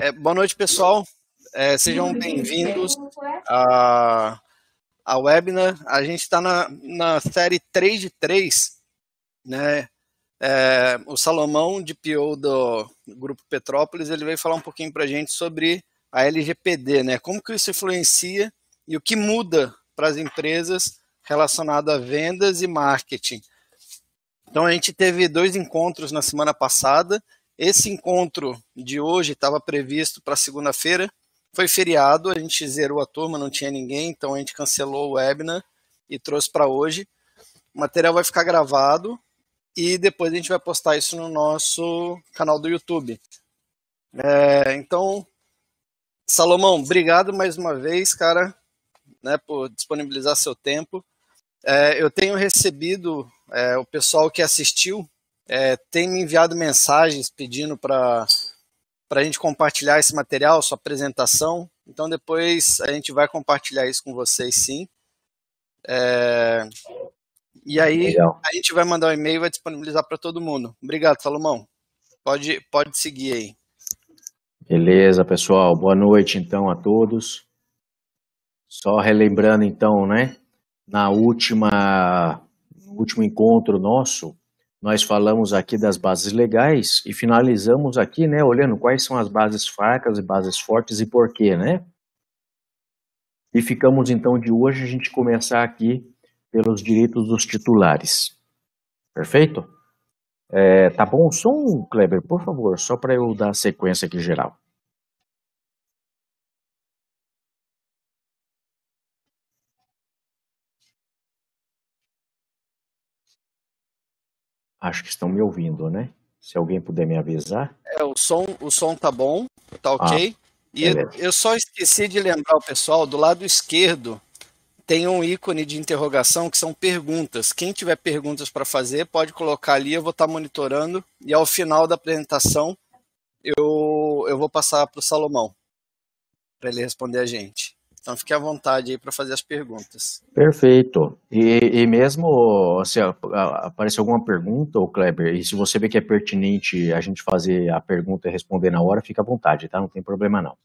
É, boa noite, pessoal. É, sejam bem-vindos à, webinar. A gente está na, na série 3 de 3, né? É, o Salomão, de PO do Grupo Petrópolis, ele veio falar um pouquinho para a gente sobre a LGPD, né? Como que isso influencia e o que muda para as empresas relacionado a vendas e marketing. Então, a gente teve dois encontros na semana passada, esse encontro de hoje estava previsto para segunda-feira, foi feriado, a gente zerou a turma, não tinha ninguém, então a gente cancelou o webinar e trouxe para hoje. O material vai ficar gravado e depois a gente vai postar isso no nosso canal do YouTube. É, então, Salomão, obrigado mais uma vez, cara, né, por disponibilizar seu tempo. É, eu tenho recebido é, o pessoal que assistiu é, tem me enviado mensagens pedindo para a gente compartilhar esse material, sua apresentação. Então depois a gente vai compartilhar isso com vocês, sim. É, e aí Legal. a gente vai mandar um e-mail e vai disponibilizar para todo mundo. Obrigado, Salomão. Pode, pode seguir aí. Beleza, pessoal. Boa noite, então, a todos. Só relembrando, então, né? Na última, no último encontro nosso, nós falamos aqui das bases legais e finalizamos aqui, né, olhando quais são as bases fracas e bases fortes e por quê, né? E ficamos então de hoje a gente começar aqui pelos direitos dos titulares. Perfeito? É, tá bom o som, Kleber? Por favor, só para eu dar a sequência aqui geral. Acho que estão me ouvindo, né? Se alguém puder me avisar. É, o som, o som tá bom, tá ah, ok. Ah, e eu, eu só esqueci de lembrar o pessoal, do lado esquerdo tem um ícone de interrogação que são perguntas. Quem tiver perguntas para fazer, pode colocar ali, eu vou estar tá monitorando. E ao final da apresentação, eu, eu vou passar para o Salomão, para ele responder a gente. Então fique à vontade aí para fazer as perguntas. Perfeito. E, e mesmo se aparecer alguma pergunta, o Kleber, e se você vê que é pertinente a gente fazer a pergunta e responder na hora, fica à vontade, tá? Não tem problema não.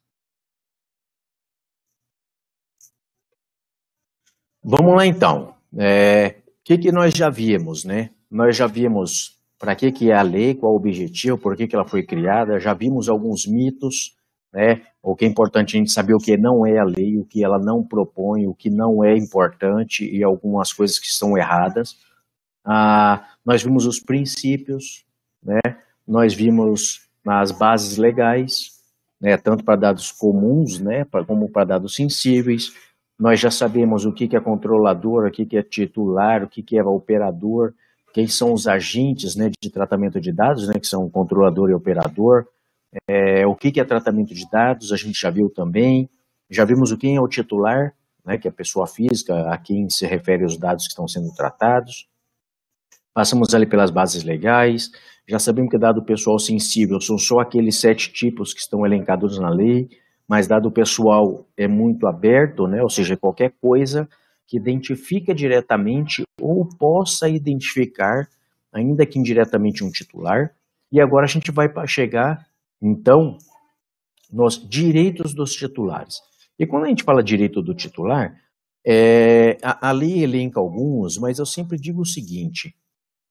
Vamos lá então. O é, que, que nós já vimos, né? Nós já vimos para que, que é a lei, qual o objetivo, por que, que ela foi criada, já vimos alguns mitos, né? o que é importante a gente saber o que não é a lei, o que ela não propõe, o que não é importante e algumas coisas que estão erradas. Ah, nós vimos os princípios, né? nós vimos as bases legais, né? tanto para dados comuns né? como para dados sensíveis. Nós já sabemos o que, é controlador, o que, é titular, o que, é operador, quem são os agentes né? de tratamento de dados, né? que são controlador e operador é, o que, que é tratamento de dados, a gente já viu também, já vimos o que é o titular, né, que é a pessoa física, a quem se refere os dados que estão sendo tratados. Passamos ali pelas bases legais, já sabemos que dado pessoal sensível são só aqueles sete tipos que estão elencados na lei, mas dado pessoal é muito aberto, né, ou seja, qualquer coisa que identifica diretamente ou possa identificar, ainda que indiretamente, um titular. E agora a gente vai chegar então, nós, direitos dos titulares. E quando a gente fala direito do titular, é, a, a lei elenca alguns, mas eu sempre digo o seguinte: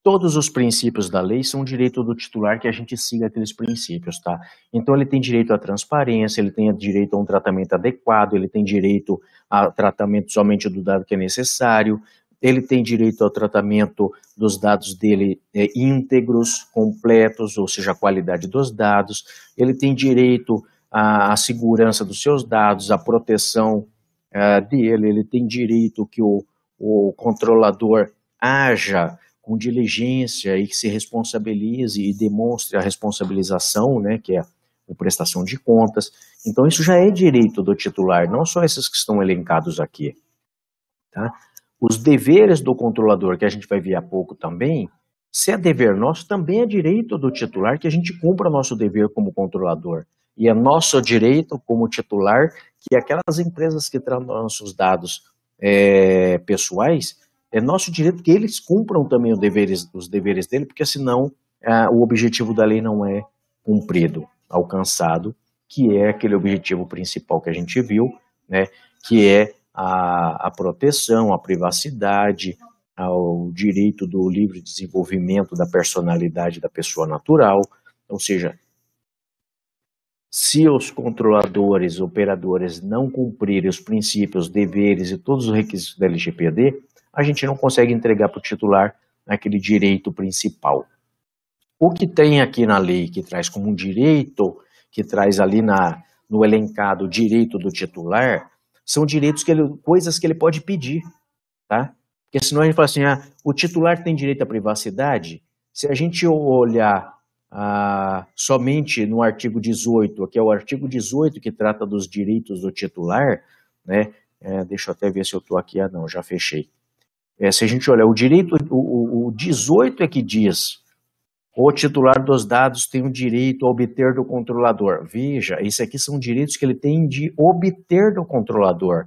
todos os princípios da lei são direito do titular que a gente siga aqueles princípios, tá? Então ele tem direito à transparência, ele tem direito a um tratamento adequado, ele tem direito a tratamento somente do dado que é necessário, ele tem direito ao tratamento dos dados dele é, íntegros, completos, ou seja, a qualidade dos dados, ele tem direito à, à segurança dos seus dados, à proteção é, dele, ele tem direito que o, o controlador haja com diligência e que se responsabilize e demonstre a responsabilização, né, que é a prestação de contas. Então, isso já é direito do titular, não só esses que estão elencados aqui. Tá? Os deveres do controlador, que a gente vai ver há pouco também, se é dever nosso, também é direito do titular que a gente cumpra nosso dever como controlador. E é nosso direito como titular que aquelas empresas que tratam nossos dados é, pessoais, é nosso direito que eles cumpram também os deveres, os deveres dele, porque senão é, o objetivo da lei não é cumprido, alcançado, que é aquele objetivo principal que a gente viu, né, que é a proteção, a privacidade, ao direito do livre desenvolvimento da personalidade da pessoa natural, ou seja, se os controladores, operadores não cumprirem os princípios, deveres e todos os requisitos da LGPD, a gente não consegue entregar para o titular aquele direito principal. O que tem aqui na lei que traz como um direito, que traz ali na, no elencado direito do titular, são direitos que ele, coisas que ele pode pedir, tá? Porque senão a gente fala assim, ah, o titular tem direito à privacidade. Se a gente olhar ah, somente no artigo 18, que é o artigo 18 que trata dos direitos do titular, né? É, deixa eu até ver se eu estou aqui. Ah, não, já fechei. É, se a gente olhar o direito, o, o, o 18 é que diz o titular dos dados tem o direito a obter do controlador. Veja, isso aqui são direitos que ele tem de obter do controlador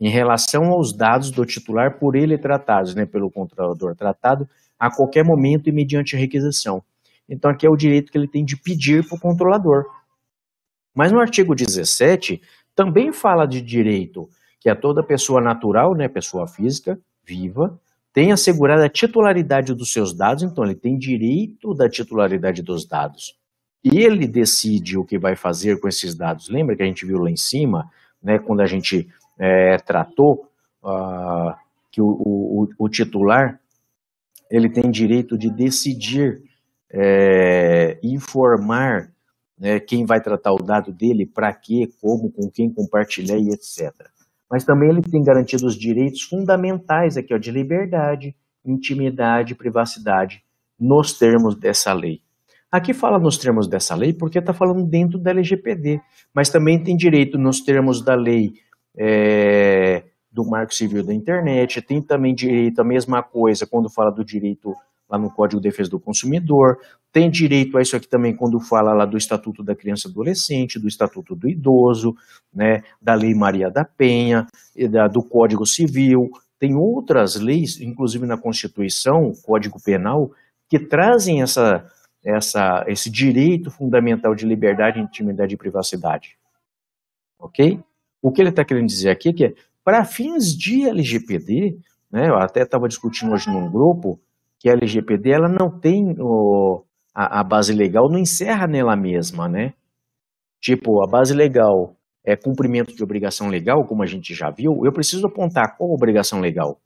em relação aos dados do titular por ele tratados, né, pelo controlador tratado a qualquer momento e mediante requisição. Então aqui é o direito que ele tem de pedir para o controlador. Mas no artigo 17 também fala de direito que a é toda pessoa natural, né, pessoa física viva, tem assegurada a titularidade dos seus dados, então ele tem direito da titularidade dos dados. E ele decide o que vai fazer com esses dados. Lembra que a gente viu lá em cima, né, quando a gente é, tratou uh, que o, o, o, titular ele tem direito de decidir, é, informar né, quem vai tratar o dado dele, para quê, como, com quem compartilhar e etc mas também ele tem garantido os direitos fundamentais aqui, ó, de liberdade, intimidade, privacidade, nos termos dessa lei. Aqui fala nos termos dessa lei porque está falando dentro da LGPD, mas também tem direito nos termos da lei é, do Marco Civil da Internet, tem também direito à mesma coisa quando fala do direito lá no Código de Defesa do Consumidor, tem direito a isso aqui também quando fala lá do Estatuto da Criança e Adolescente, do Estatuto do Idoso, né, da Lei Maria da Penha, da, do Código Civil, tem outras leis, inclusive na Constituição, o Código Penal, que trazem essa, essa, esse direito fundamental de liberdade, intimidade e privacidade. Ok? O que ele está querendo dizer aqui é que, para fins de LGPD, né, eu até estava discutindo hoje num grupo, que a LGPD ela não tem o, a, a, base legal não encerra nela mesma, né? Tipo, a base legal é cumprimento de obrigação legal, como a gente já viu, eu preciso apontar qual obrigação legal.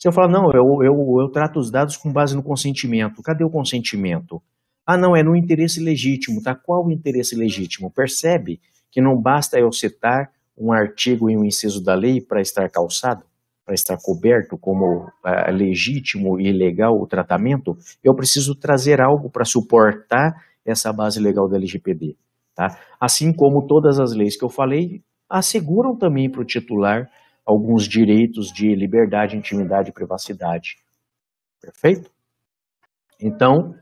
Se eu falar, não, eu, eu, eu trato os dados com base no consentimento, cadê o consentimento? Ah, não, é no interesse legítimo, tá? Qual o interesse legítimo? Percebe que não basta eu citar um artigo e um inciso da lei para estar calçado? para estar coberto como é, legítimo e legal o tratamento, eu preciso trazer algo para suportar essa base legal da LGPD. Tá? Assim como todas as leis que eu falei asseguram também para o titular alguns direitos de liberdade, intimidade e privacidade. Perfeito? Então,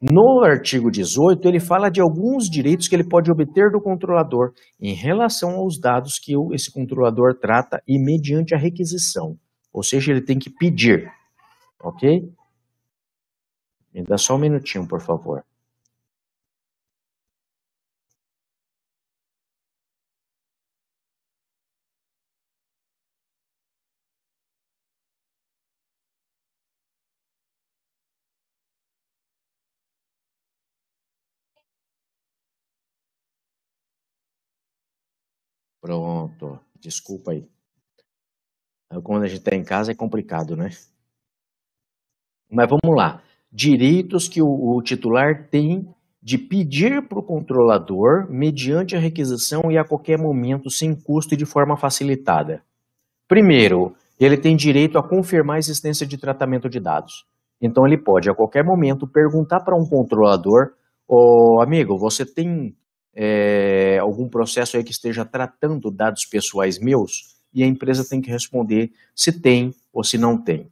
no artigo 18, ele fala de alguns direitos que ele pode obter do controlador em relação aos dados que esse controlador trata e mediante a requisição. Ou seja, ele tem que pedir. Ok? Me dá só um minutinho, por favor. Pronto, desculpa aí. Então, quando a gente está em casa é complicado, né? Mas vamos lá. Direitos que o, o titular tem de pedir para o controlador mediante a requisição e a qualquer momento, sem custo e de forma facilitada. Primeiro, ele tem direito a confirmar a existência de tratamento de dados. Então, ele pode, a qualquer momento, perguntar para um controlador: Ô oh, amigo, você tem é, algum processo aí que esteja tratando dados pessoais meus? e a empresa tem que responder se tem ou se não tem.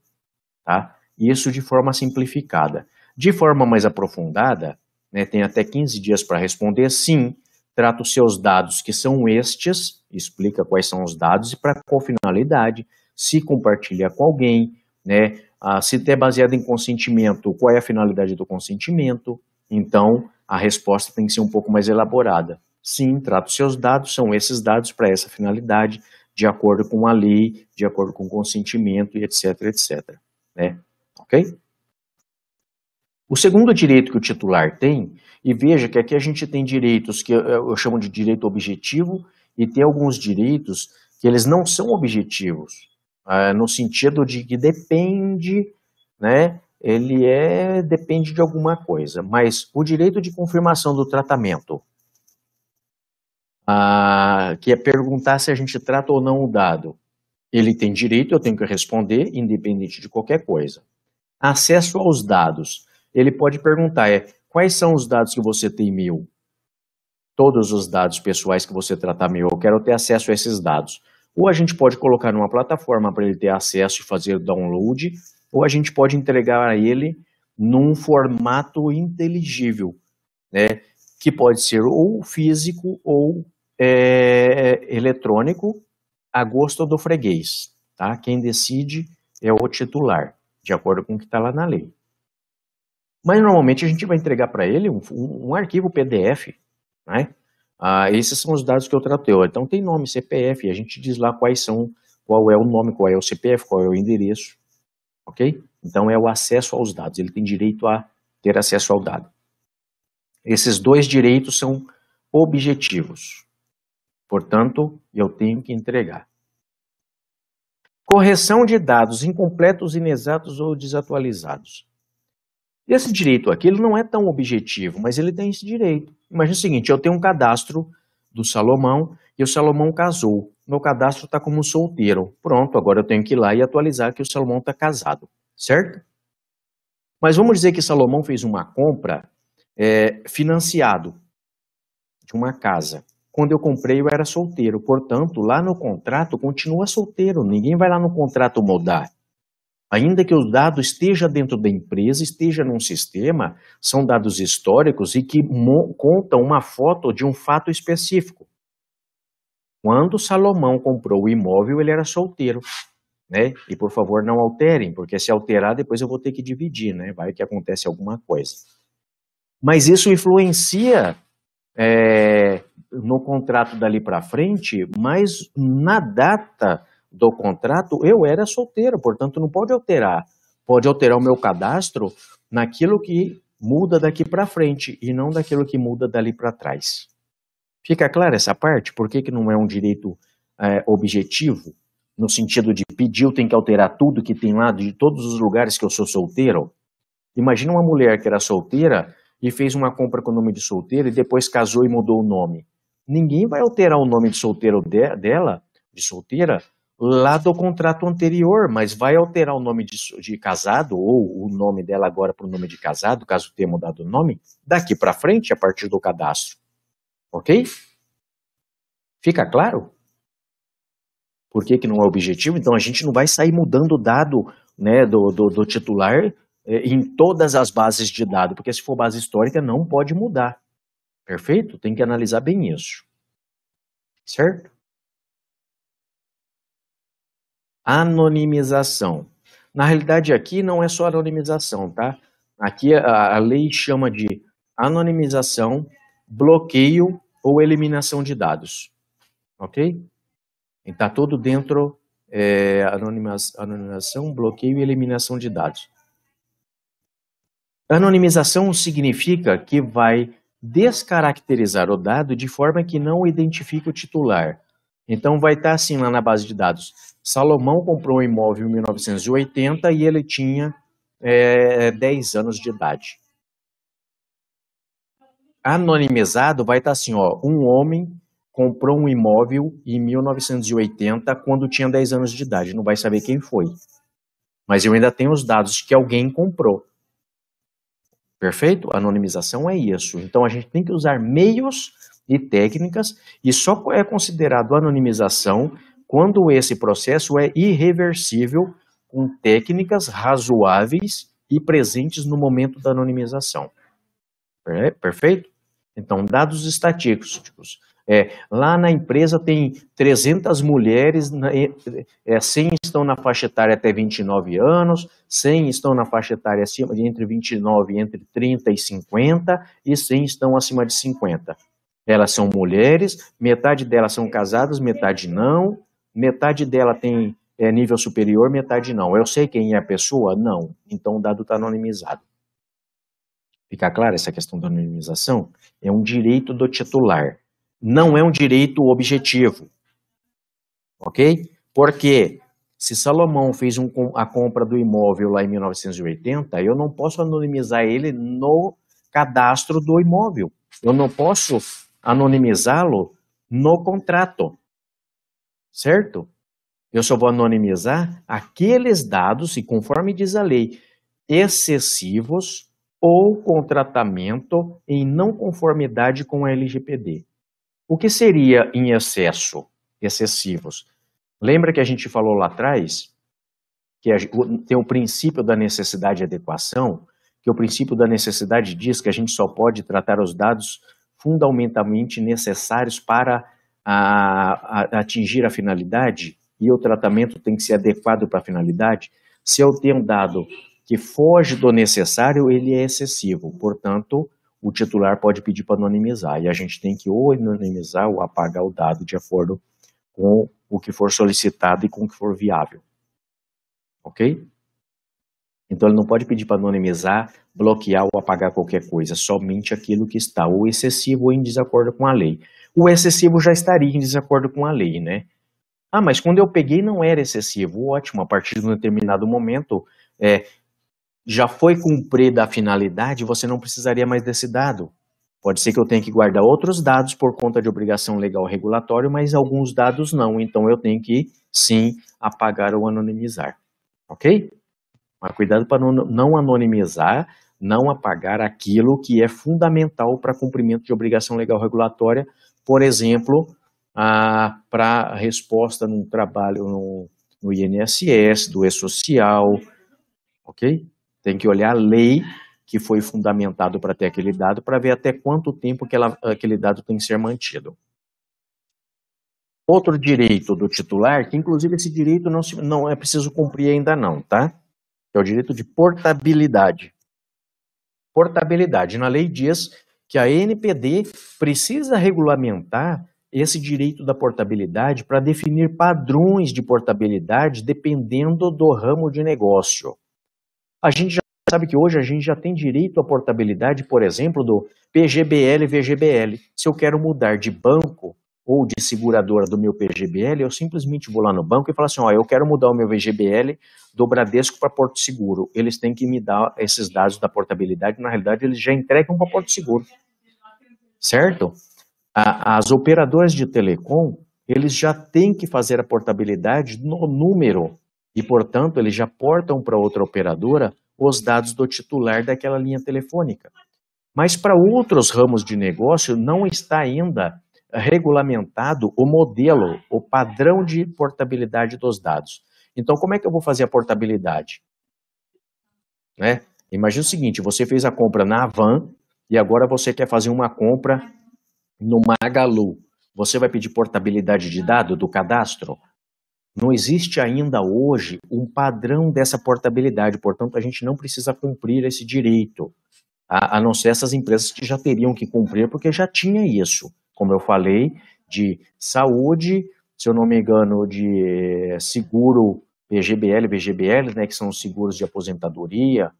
Tá? Isso de forma simplificada. De forma mais aprofundada, né, tem até 15 dias para responder sim, trata os seus dados, que são estes, explica quais são os dados e para qual finalidade, se compartilha com alguém, né, ah, se é baseado em consentimento, qual é a finalidade do consentimento, então a resposta tem que ser um pouco mais elaborada. Sim, trata os seus dados, são esses dados para essa finalidade, de acordo com a lei, de acordo com o consentimento e etc, etc. Né? Ok? O segundo direito que o titular tem, e veja que aqui a gente tem direitos que eu chamo de direito objetivo, e tem alguns direitos que eles não são objetivos, ah, no sentido de que depende, né, ele é, depende de alguma coisa, mas o direito de confirmação do tratamento, a, ah, que é perguntar se a gente trata ou não o dado. Ele tem direito, eu tenho que responder, independente de qualquer coisa. Acesso aos dados. Ele pode perguntar, é, quais são os dados que você tem meu, Todos os dados pessoais que você tratar meu, eu quero ter acesso a esses dados. Ou a gente pode colocar numa plataforma para ele ter acesso e fazer download, ou a gente pode entregar a ele num formato inteligível, né? que pode ser ou físico ou é, eletrônico, a gosto do freguês. Tá? Quem decide é o titular, de acordo com o que está lá na lei. Mas normalmente a gente vai entregar para ele um, um, arquivo PDF, né? Ah, esses são os dados que eu tratei. Então tem nome, CPF, a gente diz lá quais são, qual é o nome, qual é o CPF, qual é o endereço, ok? Então é o acesso aos dados. Ele tem direito a ter acesso ao dado. Esses dois direitos são objetivos. Portanto, eu tenho que entregar. Correção de dados incompletos, inexatos ou desatualizados. Esse direito aqui ele não é tão objetivo, mas ele tem esse direito. Imagina o seguinte: eu tenho um cadastro do Salomão e o Salomão casou. Meu cadastro está como solteiro. Pronto, agora eu tenho que ir lá e atualizar que o Salomão está casado, certo? Mas vamos dizer que Salomão fez uma compra é, financiado de uma casa. Quando eu comprei, eu era solteiro. Portanto, lá no contrato, continua solteiro. Ninguém vai lá no contrato mudar. Ainda que o dado esteja dentro da empresa, esteja num sistema, são dados históricos e que contam uma foto de um fato específico. Quando Salomão comprou o imóvel, ele era solteiro. Né? E por favor, não alterem, porque se alterar, depois eu vou ter que dividir, né? Vai que acontece alguma coisa. Mas isso influencia é, no contrato dali para frente, mas na data do contrato eu era solteiro, portanto não pode alterar. Pode alterar o meu cadastro naquilo que muda daqui para frente e não daquilo que muda dali para trás. Fica clara essa parte? Por que, que não é um direito é, objetivo? No sentido de pediu, tem que alterar tudo que tem lá, de todos os lugares que eu sou solteiro? Imagina uma mulher que era solteira e fez uma compra com o nome de solteira e depois casou e mudou o nome. Ninguém vai alterar o nome de solteiro de, dela, de solteira, lá do contrato anterior, mas vai alterar o nome de, de casado ou o nome dela agora para o nome de casado, caso tenha mudado o nome, daqui para frente, a partir do cadastro. Ok? Fica claro? Por que, que não é objetivo? Então a gente não vai sair mudando o dado né, do, do, do titular é, em todas as bases de dados, porque se for base histórica não pode mudar. Perfeito? Tem que analisar bem isso. Certo? Anonimização. Na realidade, aqui não é só anonimização, tá? Aqui a, a lei chama de anonimização, bloqueio ou eliminação de dados. Ok? Está todo dentro é, anonimização, bloqueio e eliminação de dados. Anonimização significa que vai descaracterizar o dado de forma que não identifica o titular. Então vai estar assim lá na base de dados. Salomão comprou um imóvel em 1980 e ele tinha é, 10 anos de idade. Anonimizado vai estar assim, ó, um homem comprou um imóvel em 1980 quando tinha 10 anos de idade, não vai saber quem foi. Mas eu ainda tenho os dados que alguém comprou. Perfeito? Anonimização é isso. Então a gente tem que usar meios e técnicas e só é considerado anonimização quando esse processo é irreversível com técnicas razoáveis e presentes no momento da anonimização. Perfeito? Então, dados estatísticos. É, lá na empresa tem 300 mulheres, é, 100 estão na faixa etária até 29 anos, 100 estão na faixa etária acima de entre 29, entre 30 e 50, e 100 estão acima de 50. Elas são mulheres, metade delas são casadas, metade não, metade dela tem é, nível superior, metade não. Eu sei quem é a pessoa? Não. Então o dado está anonimizado. Fica clara essa questão da anonimização? É um direito do titular não é um direito objetivo. Ok? Porque se Salomão fez um, a compra do imóvel lá em 1980, eu não posso anonimizar ele no cadastro do imóvel. Eu não posso anonimizá-lo no contrato. Certo? Eu só vou anonimizar aqueles dados, e conforme diz a lei, excessivos ou com tratamento em não conformidade com a LGPD. O que seria em excesso, excessivos? Lembra que a gente falou lá atrás que tem o princípio da necessidade de adequação, que o princípio da necessidade diz que a gente só pode tratar os dados fundamentalmente necessários para a, a, atingir a finalidade e o tratamento tem que ser adequado para a finalidade. Se eu tenho um dado que foge do necessário, ele é excessivo. Portanto, o titular pode pedir para anonimizar. E a gente tem que ou anonimizar ou apagar o dado de acordo com o que for solicitado e com o que for viável. Ok? Então ele não pode pedir para anonimizar, bloquear ou apagar qualquer coisa, somente aquilo que está ou excessivo ou em desacordo com a lei. O excessivo já estaria em desacordo com a lei, né? Ah, mas quando eu peguei não era excessivo. Ótimo, a partir de um determinado momento, é, já foi cumprida a finalidade, você não precisaria mais desse dado. Pode ser que eu tenha que guardar outros dados por conta de obrigação legal regulatória, mas alguns dados não, então eu tenho que sim apagar ou anonimizar. Ok? Mas cuidado para não anonimizar, não apagar aquilo que é fundamental para cumprimento de obrigação legal regulatória, por exemplo, para resposta num trabalho no, no INSS, do E-Social, ok? Tem que olhar a lei que foi fundamentado para ter aquele dado para ver até quanto tempo ela, aquele dado tem que ser mantido. Outro direito do titular, que inclusive esse direito não, se, não é preciso cumprir ainda não, tá? É o direito de portabilidade. Portabilidade. Na lei diz que a NPD precisa regulamentar esse direito da portabilidade para definir padrões de portabilidade dependendo do ramo de negócio. A gente já sabe que hoje a gente já tem direito à portabilidade, por exemplo, do PGBL e VGBL. Se eu quero mudar de banco ou de seguradora do meu PGBL, eu simplesmente vou lá no banco e falo assim, ó, eu quero mudar o meu VGBL do Bradesco para Porto Seguro. Eles têm que me dar esses dados da portabilidade, na realidade eles já entregam para Porto Seguro. Certo? as operadoras de telecom, eles já têm que fazer a portabilidade no número e, portanto, eles já portam para outra operadora os dados do titular daquela linha telefônica. Mas para outros ramos de negócio não está ainda regulamentado o modelo, o padrão de portabilidade dos dados. Então, como é que eu vou fazer a portabilidade? Né? Imagina o seguinte: você fez a compra na Avan e agora você quer fazer uma compra no Magalu. Você vai pedir portabilidade de dado do cadastro? Não existe ainda hoje um padrão dessa portabilidade, portanto, a gente não precisa cumprir esse direito, a, a não ser essas empresas que já teriam que cumprir, porque já tinha isso, como eu falei, de saúde, se eu não me engano, de seguro PGBL, VGBL, né, que são os seguros de aposentadoria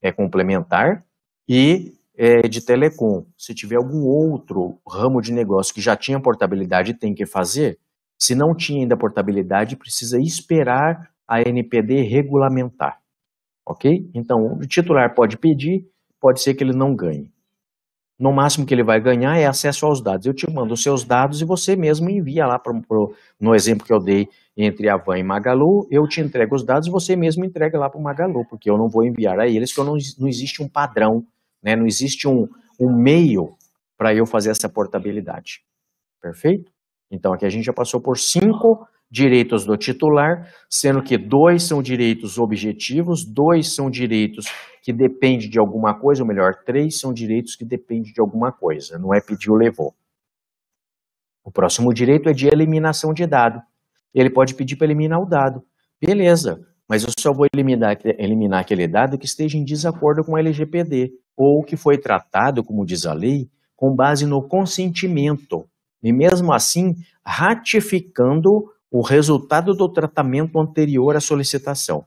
é, complementar, e é, de telecom. Se tiver algum outro ramo de negócio que já tinha portabilidade e tem que fazer, se não tinha ainda portabilidade, precisa esperar a NPD regulamentar. Ok? Então, o titular pode pedir, pode ser que ele não ganhe. No máximo que ele vai ganhar é acesso aos dados. Eu te mando os seus dados e você mesmo envia lá pro, pro no exemplo que eu dei entre a Van e Magalu. Eu te entrego os dados e você mesmo entrega lá para o Magalu, porque eu não vou enviar a eles, porque não, não existe um padrão, né? não existe um, um meio para eu fazer essa portabilidade. Perfeito? Então aqui a gente já passou por cinco direitos do titular, sendo que dois são direitos objetivos, dois são direitos que dependem de alguma coisa, ou melhor, três são direitos que dependem de alguma coisa, não é ou levou. O próximo direito é de eliminação de dado. Ele pode pedir para eliminar o dado. Beleza, mas eu só vou eliminar, eliminar aquele dado que esteja em desacordo com a LGPD, ou que foi tratado, como diz a lei, com base no consentimento e mesmo assim ratificando o resultado do tratamento anterior à solicitação.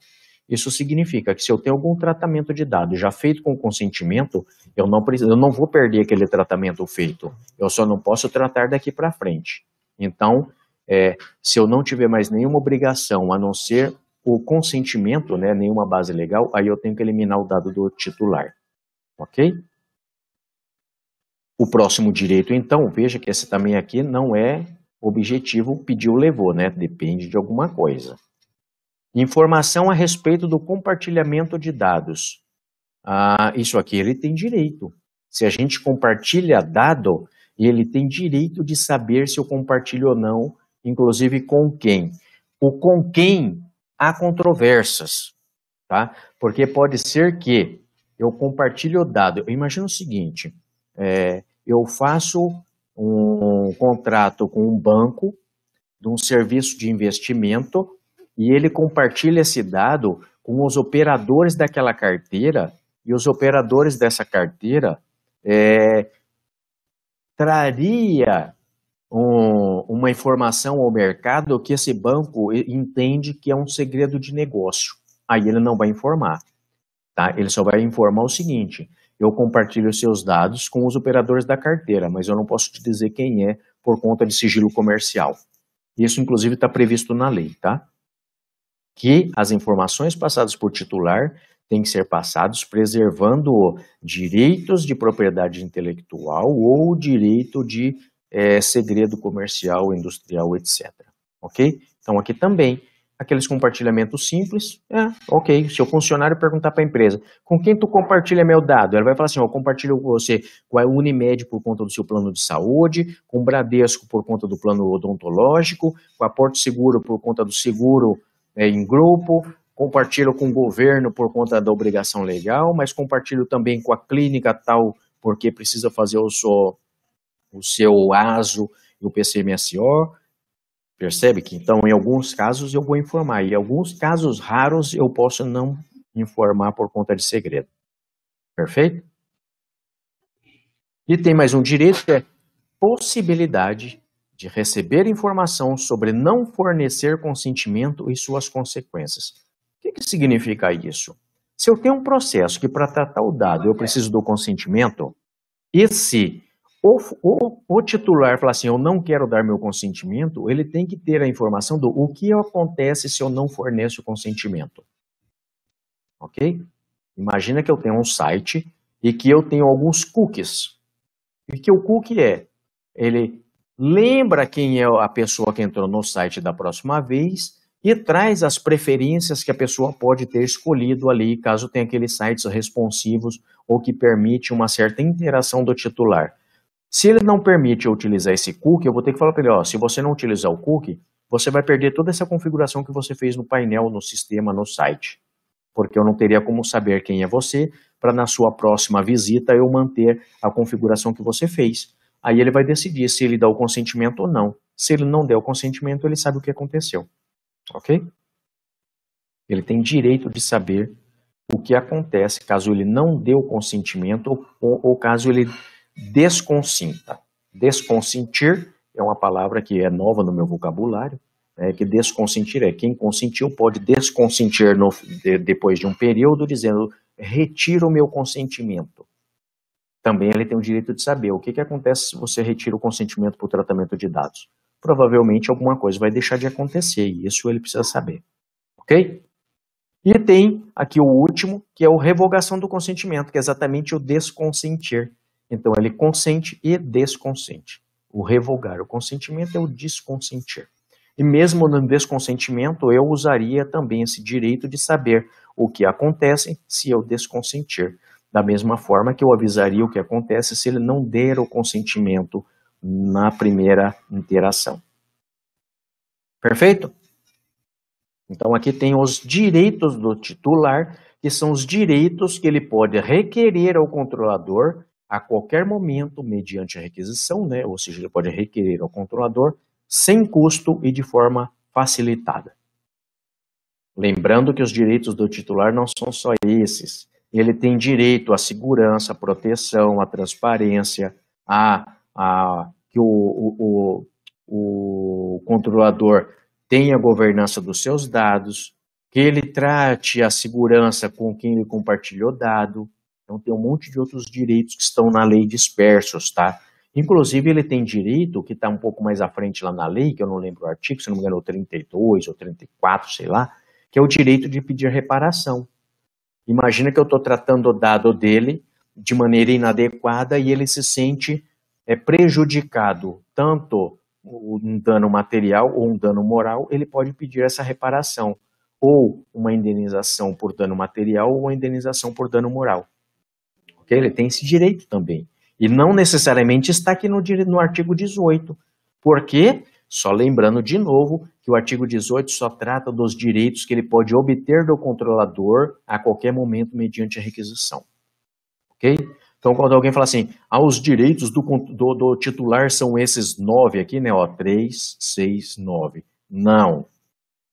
Isso significa que se eu tenho algum tratamento de dados já feito com consentimento, eu não, preciso, eu não vou perder aquele tratamento feito. Eu só não posso tratar daqui para frente. Então, é, se eu não tiver mais nenhuma obrigação a não ser o consentimento, né, nenhuma base legal, aí eu tenho que eliminar o dado do titular. Ok? O próximo direito, então, veja que esse também aqui não é objetivo pediu, levou, né? Depende de alguma coisa. Informação a respeito do compartilhamento de dados. Ah, isso aqui ele tem direito. Se a gente compartilha dado, ele tem direito de saber se eu compartilho ou não, inclusive com quem. O com quem há controvérsias, tá? Porque pode ser que eu compartilhe o dado. imagina o seguinte, é, eu faço um contrato com um banco de um serviço de investimento e ele compartilha esse dado com os operadores daquela carteira e os operadores dessa carteira é, traria um, uma informação ao mercado que esse banco entende que é um segredo de negócio. Aí ele não vai informar, tá? Ele só vai informar o seguinte: eu compartilho seus dados com os operadores da carteira, mas eu não posso te dizer quem é por conta de sigilo comercial. Isso, inclusive, está previsto na lei, tá? Que as informações passadas por titular têm que ser passadas preservando direitos de propriedade intelectual ou direito de é, segredo comercial, industrial, etc. Ok? Então, aqui também aqueles compartilhamentos simples. É, ok. Se o funcionário perguntar para a empresa, com quem tu compartilha meu dado? Ela vai falar assim, eu compartilho com você com a Unimed por conta do seu plano de saúde, com o Bradesco por conta do plano odontológico, com a Porto Seguro por conta do seguro é, em grupo, compartilho com o governo por conta da obrigação legal, mas compartilho também com a clínica tal, porque precisa fazer o seu, o seu ASO e o PCMSO Percebe que então em alguns casos eu vou informar, e em alguns casos raros eu posso não informar por conta de segredo. Perfeito? E tem mais um direito que é possibilidade de receber informação sobre não fornecer consentimento e suas consequências. O que, que significa isso? Se eu tenho um processo que para tratar o dado eu preciso do consentimento, esse o, o, titular falar assim, eu não quero dar meu consentimento, ele tem que ter a informação do o que acontece se eu não forneço o consentimento. Ok? Imagina que eu tenho um site e que eu tenho alguns cookies. E que o cookie é, ele lembra quem é a pessoa que entrou no site da próxima vez e traz as preferências que a pessoa pode ter escolhido ali, caso tenha aqueles sites responsivos ou que permite uma certa interação do titular. Se ele não permite eu utilizar esse cookie, eu vou ter que falar para ele, ó, se você não utilizar o cookie, você vai perder toda essa configuração que você fez no painel, no sistema, no site. Porque eu não teria como saber quem é você, para na sua próxima visita eu manter a configuração que você fez. Aí ele vai decidir se ele dá o consentimento ou não. Se ele não der o consentimento, ele sabe o que aconteceu. Ok? Ele tem direito de saber o que acontece caso ele não dê o consentimento ou, ou caso ele desconsinta. Desconsentir é uma palavra que é nova no meu vocabulário, né, que desconsentir é quem consentiu pode desconsentir no, de, depois de um período, dizendo retiro o meu consentimento. Também ele tem o direito de saber o que, que acontece se você retira o consentimento para o tratamento de dados. Provavelmente alguma coisa vai deixar de acontecer, e isso ele precisa saber. Ok? E tem aqui o último, que é o revogação do consentimento, que é exatamente o desconsentir. Então, ele é consente e desconsente. O revogar o consentimento é o desconsentir. E mesmo no desconsentimento, eu usaria também esse direito de saber o que acontece se eu desconsentir. Da mesma forma que eu avisaria o que acontece se ele não der o consentimento na primeira interação. Perfeito? Então aqui tem os direitos do titular, que são os direitos que ele pode requerer ao controlador a qualquer momento, mediante requisição, né, ou seja, ele pode requerer ao controlador, sem custo e de forma facilitada. Lembrando que os direitos do titular não são só esses. Ele tem direito à segurança, à proteção, à transparência, a, a que o, o, o, o controlador tenha governança dos seus dados, que ele trate a segurança com quem ele compartilhou dado, então tem um monte de outros direitos que estão na lei dispersos, tá? Inclusive, ele tem direito, que está um pouco mais à frente lá na lei, que eu não lembro o artigo, se não me engano, 32 é ou 34, sei lá, que é o direito de pedir reparação. Imagina que eu estou tratando o dado dele de maneira inadequada e ele se sente é, prejudicado, tanto um dano material ou um dano moral, ele pode pedir essa reparação, ou uma indenização por dano material ou uma indenização por dano moral ok? Ele tem esse direito também. E não necessariamente está aqui no, no artigo 18. Porque, só lembrando de novo, que o artigo 18 só trata dos direitos que ele pode obter do controlador a qualquer momento mediante a requisição. Ok? Então, quando alguém fala assim, ah, os direitos do, do, do titular são esses nove aqui, né? Ó, três, seis, nove. Não.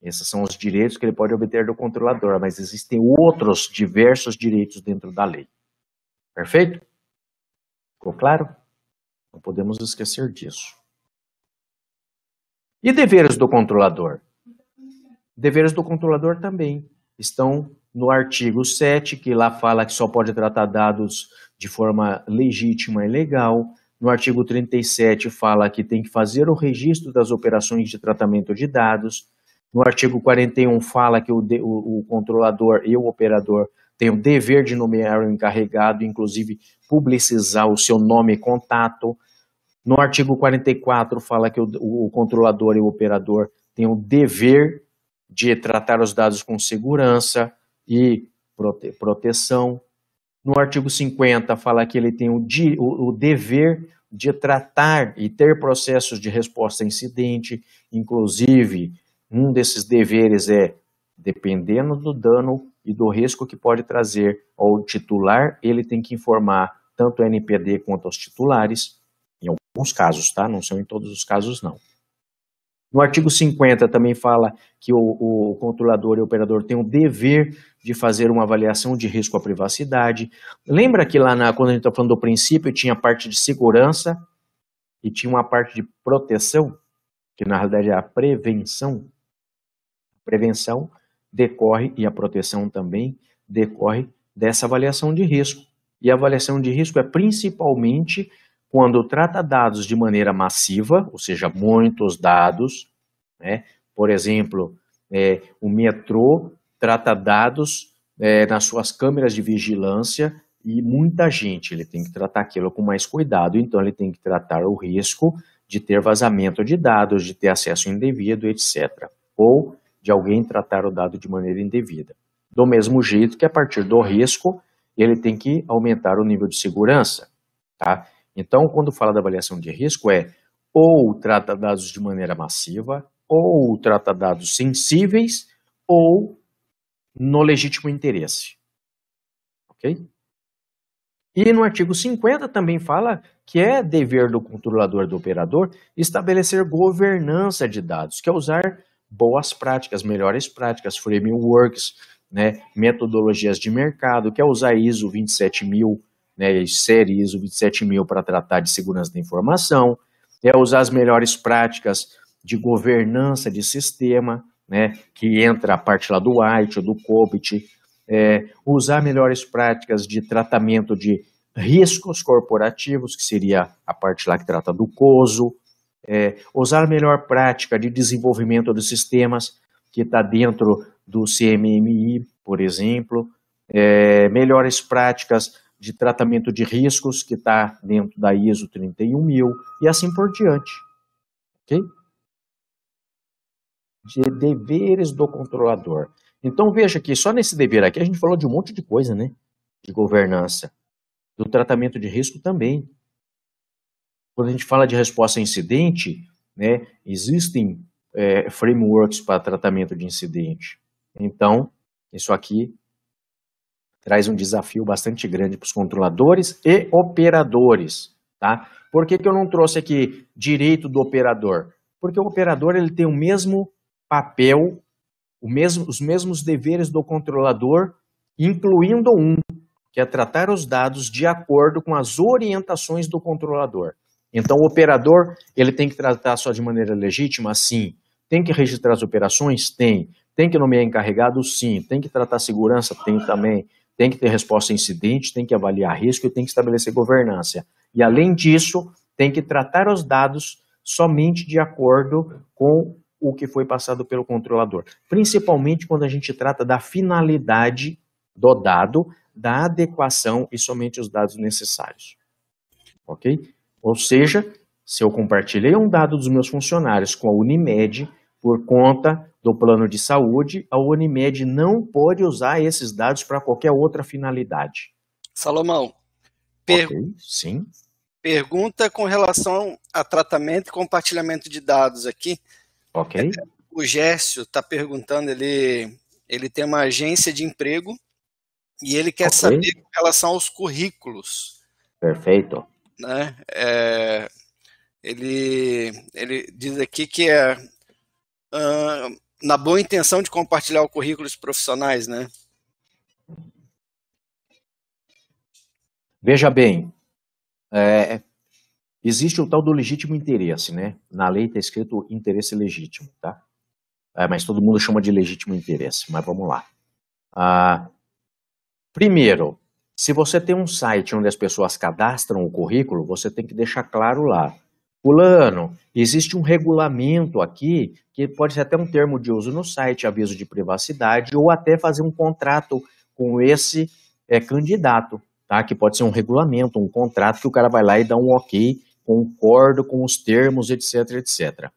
Esses são os direitos que ele pode obter do controlador, mas existem outros diversos direitos dentro da lei. Perfeito? Ficou claro? Não podemos esquecer disso. E deveres do controlador? Deveres do controlador também estão no artigo 7, que lá fala que só pode tratar dados de forma legítima e legal. No artigo 37 fala que tem que fazer o registro das operações de tratamento de dados. No artigo 41 fala que o, o, o controlador e o operador tem o dever de nomear o encarregado, inclusive publicizar o seu nome e contato. No artigo 44 fala que o, o controlador e o operador têm o dever de tratar os dados com segurança e prote, proteção. No artigo 50 fala que ele tem o, o, o dever de tratar e ter processos de resposta a incidente, inclusive um desses deveres é dependendo do dano e do risco que pode trazer ao titular, ele tem que informar tanto a NPD quanto aos titulares, em alguns casos, tá? Não são em todos os casos, não. No artigo 50 também fala que o, o controlador e o operador têm o dever de fazer uma avaliação de risco à privacidade. Lembra que lá na, quando a gente está falando do princípio, tinha a parte de segurança e tinha uma parte de proteção, que na realidade é a prevenção. Prevenção decorre, e a proteção também, decorre dessa avaliação de risco. E a avaliação de risco é principalmente quando trata dados de maneira massiva, ou seja, muitos dados. Né? Por exemplo, é, o metrô trata dados é, nas suas câmeras de vigilância e muita gente. Ele tem que tratar aquilo com mais cuidado, então ele tem que tratar o risco de ter vazamento de dados, de ter acesso indevido, etc. Ou de alguém tratar o dado de maneira indevida. Do mesmo jeito que a partir do risco, ele tem que aumentar o nível de segurança. Tá? Então, quando fala da avaliação de risco, é ou trata dados de maneira massiva, ou trata dados sensíveis, ou no legítimo interesse. Ok? E no artigo 50 também fala que é dever do controlador do operador estabelecer governança de dados, que é usar boas práticas, melhores práticas, frameworks, né, metodologias de mercado, quer é usar ISO 27000, né, série ISO 27000 para tratar de segurança da informação, é usar as melhores práticas de governança de sistema, né, que entra a parte lá do White, do COBIT, é, usar melhores práticas de tratamento de riscos corporativos, que seria a parte lá que trata do COSO, é, usar melhor prática de desenvolvimento dos sistemas que está dentro do CMMI, por exemplo, é, melhores práticas de tratamento de riscos que está dentro da ISO 31000 e assim por diante, ok? De deveres do controlador. Então veja que só nesse dever aqui a gente falou de um monte de coisa, né? De governança, do tratamento de risco também, quando a gente fala de resposta a incidente, né, existem é, frameworks para tratamento de incidente. Então, isso aqui traz um desafio bastante grande para os controladores e operadores. Tá? Por que, que eu não trouxe aqui direito do operador? Porque o operador ele tem o mesmo papel, o mesmo, os mesmos deveres do controlador, incluindo um, que é tratar os dados de acordo com as orientações do controlador. Então, o operador ele tem que tratar só de maneira legítima? Sim. Tem que registrar as operações? Tem. Tem que nomear encarregado? Sim. Tem que tratar segurança? Tem também. Tem que ter resposta a incidente, tem que avaliar risco e tem que estabelecer governança. E, além disso, tem que tratar os dados somente de acordo com o que foi passado pelo controlador. Principalmente quando a gente trata da finalidade do dado, da adequação e somente os dados necessários. Ok? Ou seja, se eu compartilhei um dado dos meus funcionários com a Unimed por conta do plano de saúde, a Unimed não pode usar esses dados para qualquer outra finalidade. Salomão, per... okay, sim. Pergunta com relação a tratamento e compartilhamento de dados aqui. Ok. O Gércio está perguntando, ele, ele tem uma agência de emprego e ele quer okay. saber com relação aos currículos. Perfeito né? É, ele, ele diz aqui que é uh, na boa intenção de compartilhar o currículo dos profissionais, né? Veja bem, é, existe o tal do legítimo interesse, né? Na lei está escrito interesse legítimo, tá? É, mas todo mundo chama de legítimo interesse, mas vamos lá. Ah, primeiro, se você tem um site onde as pessoas cadastram o currículo, você tem que deixar claro lá. Fulano, existe um regulamento aqui, que pode ser até um termo de uso no site, aviso de privacidade, ou até fazer um contrato com esse é, candidato, tá? Que pode ser um regulamento, um contrato que o cara vai lá e dá um ok, concordo com os termos, etc, etc.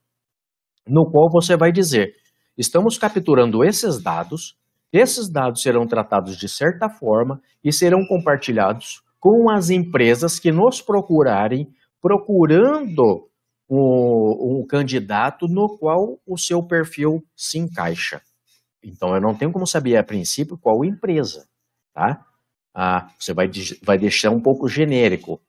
No qual você vai dizer: estamos capturando esses dados esses dados serão tratados de certa forma e serão compartilhados com as empresas que nos procurarem procurando o um candidato no qual o seu perfil se encaixa. Então, eu não tenho como saber a princípio qual empresa, tá? Ah, você vai, vai deixar um pouco genérico,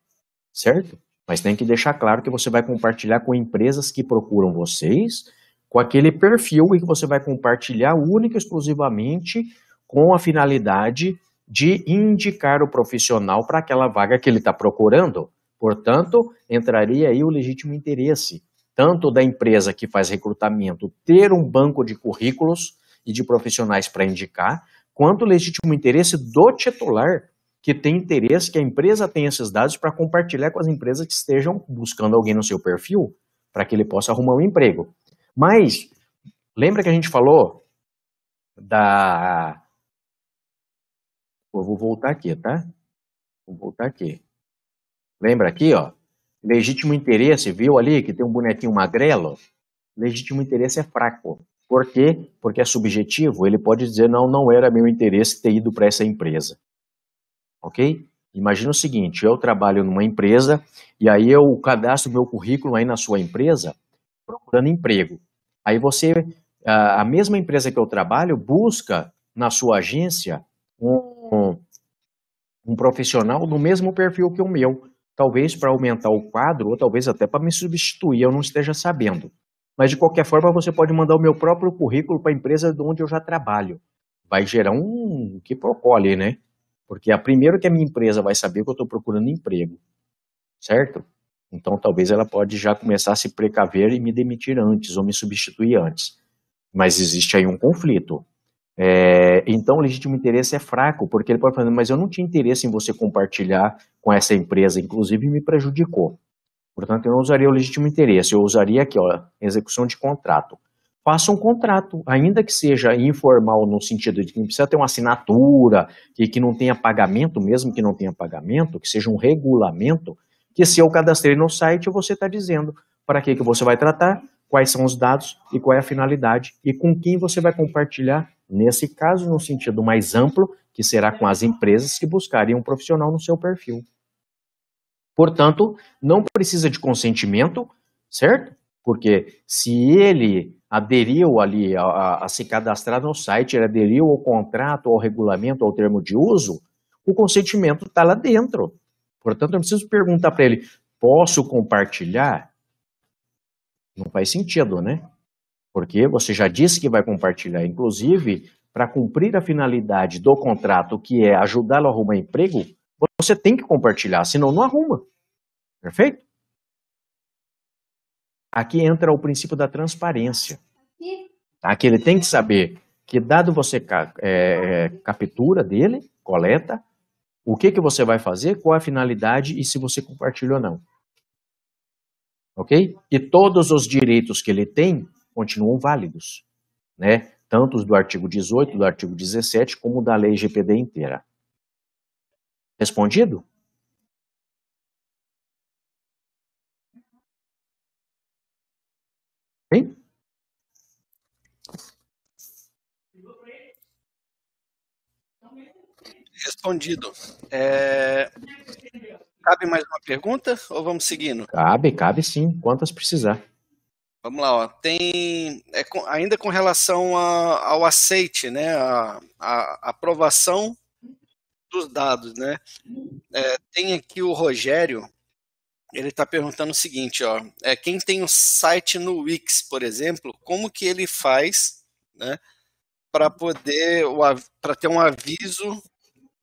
certo? Mas tem que deixar claro que você vai compartilhar com empresas que procuram vocês com aquele perfil e que você vai compartilhar única e exclusivamente com a finalidade de indicar o profissional para aquela vaga que ele está procurando. Portanto, entraria aí o legítimo interesse, tanto da empresa que faz recrutamento ter um banco de currículos e de profissionais para indicar, quanto o legítimo interesse do titular, que tem interesse que a empresa tenha esses dados para compartilhar com as empresas que estejam buscando alguém no seu perfil, para que ele possa arrumar um emprego. Mas, lembra que a gente falou da. Eu vou voltar aqui, tá? Vou voltar aqui. Lembra aqui, ó? Legítimo interesse, viu ali que tem um bonequinho magrelo? Legítimo interesse é fraco. Por quê? Porque é subjetivo. Ele pode dizer, não, não era meu interesse ter ido para essa empresa. Ok? Imagina o seguinte: eu trabalho numa empresa e aí eu cadastro meu currículo aí na sua empresa procurando emprego. Aí você, a mesma empresa que eu trabalho, busca na sua agência um, um profissional do mesmo perfil que o meu, talvez para aumentar o quadro ou talvez até para me substituir, eu não esteja sabendo. Mas de qualquer forma, você pode mandar o meu próprio currículo para a empresa de onde eu já trabalho. Vai gerar um que procole, né? Porque a é primeira que a minha empresa vai saber que eu estou procurando emprego, certo? Então, talvez ela pode já começar a se precaver e me demitir antes ou me substituir antes. Mas existe aí um conflito. É, então, o legítimo interesse é fraco, porque ele pode falar, mas eu não tinha interesse em você compartilhar com essa empresa, inclusive me prejudicou. Portanto, eu não usaria o legítimo interesse, eu usaria aqui, ó, execução de contrato. Faça um contrato, ainda que seja informal, no sentido de que não precisa ter uma assinatura e que não tenha pagamento, mesmo que não tenha pagamento, que seja um regulamento, que se eu cadastrei no site, você está dizendo para que, que você vai tratar, quais são os dados e qual é a finalidade e com quem você vai compartilhar, nesse caso, no sentido mais amplo, que será com as empresas que buscarem um profissional no seu perfil. Portanto, não precisa de consentimento, certo? Porque se ele aderiu ali a, a, a se cadastrar no site, ele aderiu ao contrato, ao regulamento, ao termo de uso, o consentimento está lá dentro. Portanto, eu preciso perguntar para ele: posso compartilhar? Não faz sentido, né? Porque você já disse que vai compartilhar. Inclusive, para cumprir a finalidade do contrato, que é ajudá-lo a arrumar emprego, você tem que compartilhar, senão não arruma. Perfeito? Aqui entra o princípio da transparência. Aqui ele tem que saber que dado você é, é, captura dele, coleta, o que, que você vai fazer, qual é a finalidade e se você compartilha ou não. Ok? E todos os direitos que ele tem continuam válidos, né? Tanto os do artigo 18, do artigo 17, como da lei GPD inteira. Respondido? Ok? respondido. É... Cabe mais uma pergunta ou vamos seguindo? Cabe, cabe sim, quantas precisar. Vamos lá, ó. tem é, com, ainda com relação a, ao aceite, né, a, a, aprovação dos dados, né? É, tem aqui o Rogério, ele está perguntando o seguinte, ó, é quem tem um site no Wix, por exemplo, como que ele faz, né, para poder para ter um aviso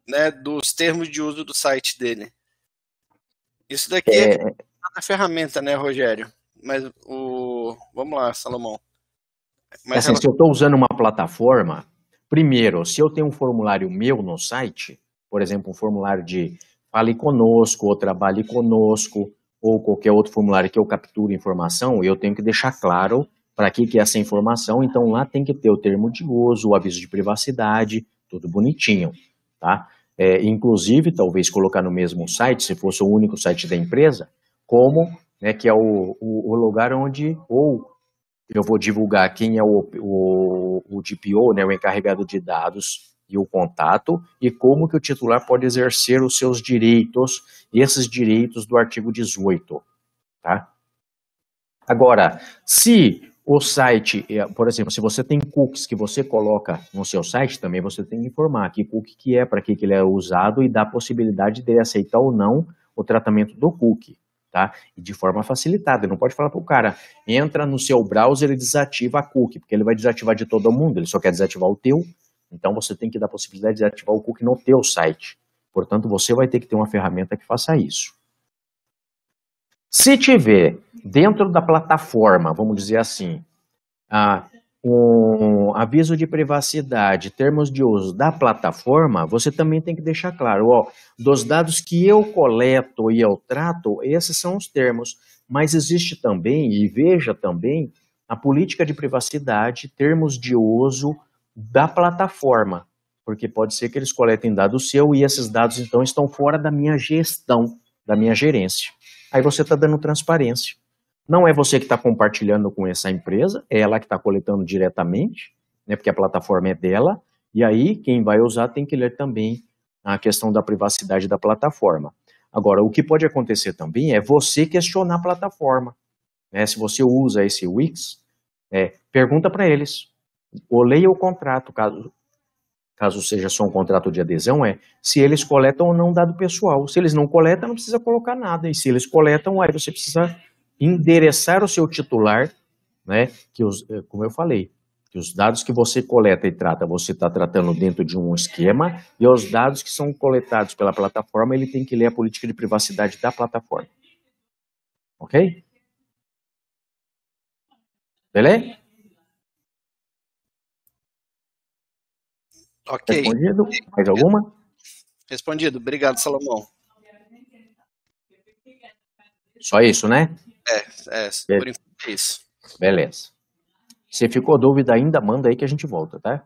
né, dos termos de uso do site dele. Isso daqui é, é a ferramenta, né, Rogério? Mas o. Vamos lá, Salomão. Mas assim, ela... Se eu estou usando uma plataforma, primeiro, se eu tenho um formulário meu no site, por exemplo, um formulário de fale conosco, ou trabalhe conosco, ou qualquer outro formulário que eu capture informação, eu tenho que deixar claro para que, que é essa informação, então lá tem que ter o termo de uso, o aviso de privacidade, tudo bonitinho, tá? é, inclusive talvez colocar no mesmo site, se fosse o único site da empresa, como, né, que é o, o, o lugar onde ou eu vou divulgar quem é o, o, o DPO, né, o encarregado de dados e o contato, e como que o titular pode exercer os seus direitos, e esses direitos do artigo 18, tá? Agora, se o site, é, por exemplo, se você tem cookies que você coloca no seu site, também você tem que informar que cookie que é, para que, que ele é usado e dá a possibilidade dele aceitar ou não o tratamento do cookie, tá? E de forma facilitada, ele não pode falar para o cara, entra no seu browser e desativa a cookie, porque ele vai desativar de todo mundo, ele só quer desativar o teu, então você tem que dar a possibilidade de desativar o cookie no teu site. Portanto, você vai ter que ter uma ferramenta que faça isso. Se tiver dentro da plataforma, vamos dizer assim, um aviso de privacidade, termos de uso da plataforma, você também tem que deixar claro, ó, dos dados que eu coleto e eu trato, esses são os termos, mas existe também, e veja também, a política de privacidade, termos de uso da plataforma, porque pode ser que eles coletem dados seu e esses dados então estão fora da minha gestão, da minha gerência aí você está dando transparência. Não é você que está compartilhando com essa empresa, é ela que está coletando diretamente, né, porque a plataforma é dela, e aí quem vai usar tem que ler também a questão da privacidade da plataforma. Agora, o que pode acontecer também é você questionar a plataforma. Né? Se você usa esse Wix, é, pergunta para eles, ou leia o contrato, caso, caso seja só um contrato de adesão, é se eles coletam ou não dado pessoal. Se eles não coletam, não precisa colocar nada. E se eles coletam, aí você precisa endereçar o seu titular, né? Que os, eh, como eu falei, que os dados que você coleta e trata, você está tratando dentro de um esquema, e os dados que são coletados pela plataforma, ele tem que ler a política de privacidade da plataforma. Ok? Beleza? Ok. Respondido? Mais alguma? Respondido. Obrigado, Salomão. Só isso, né? É, é, Be por enquanto é isso. Beleza. Se ficou dúvida ainda, manda aí que a gente volta, tá?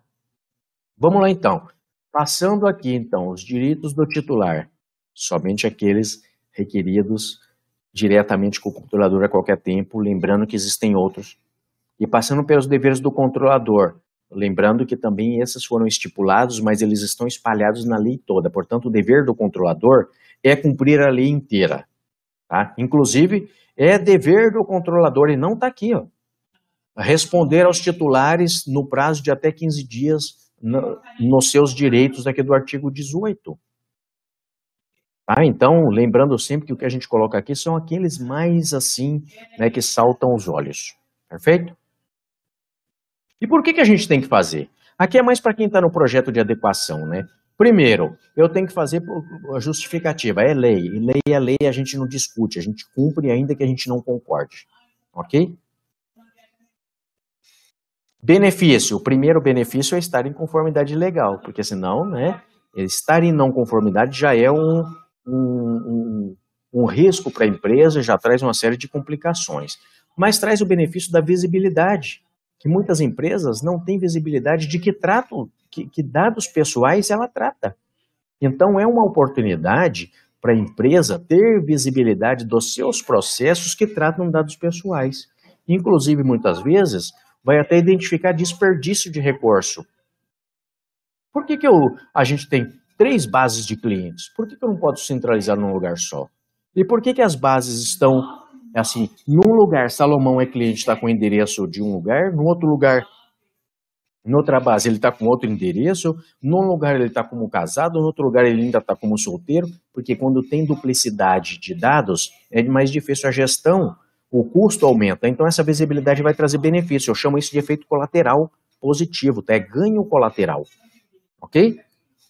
Vamos lá então. Passando aqui então os direitos do titular, somente aqueles requeridos diretamente com o controlador a qualquer tempo, lembrando que existem outros. E passando pelos deveres do controlador, Lembrando que também esses foram estipulados, mas eles estão espalhados na lei toda. Portanto, o dever do controlador é cumprir a lei inteira. Tá? Inclusive, é dever do controlador, e não está aqui, ó, responder aos titulares no prazo de até 15 dias no, nos seus direitos aqui do artigo 18. Tá? Então, lembrando sempre que o que a gente coloca aqui são aqueles mais assim, né, que saltam os olhos. Perfeito? E por que, que a gente tem que fazer? Aqui é mais para quem está no projeto de adequação, né? Primeiro, eu tenho que fazer a justificativa, é lei, e lei é lei, a gente não discute, a gente cumpre ainda que a gente não concorde, ok? Benefício, o primeiro benefício é estar em conformidade legal, porque senão, né, estar em não conformidade já é um, um, um, um risco para a empresa, já traz uma série de complicações, mas traz o benefício da visibilidade, que muitas empresas não têm visibilidade de que tratam, que, que dados pessoais ela trata. Então é uma oportunidade para a empresa ter visibilidade dos seus processos que tratam dados pessoais. Inclusive, muitas vezes, vai até identificar desperdício de recurso. Por que, que eu, a gente tem três bases de clientes? Por que, que eu não posso centralizar num lugar só? E por que, que as bases estão é assim, num lugar Salomão é cliente, está com endereço de um lugar, no outro lugar, noutra base, ele está com outro endereço, num lugar ele está como casado, no outro lugar ele ainda está como solteiro, porque quando tem duplicidade de dados, é mais difícil a gestão, o custo aumenta. Então essa visibilidade vai trazer benefício. Eu chamo isso de efeito colateral positivo, tá? é ganho colateral. Ok?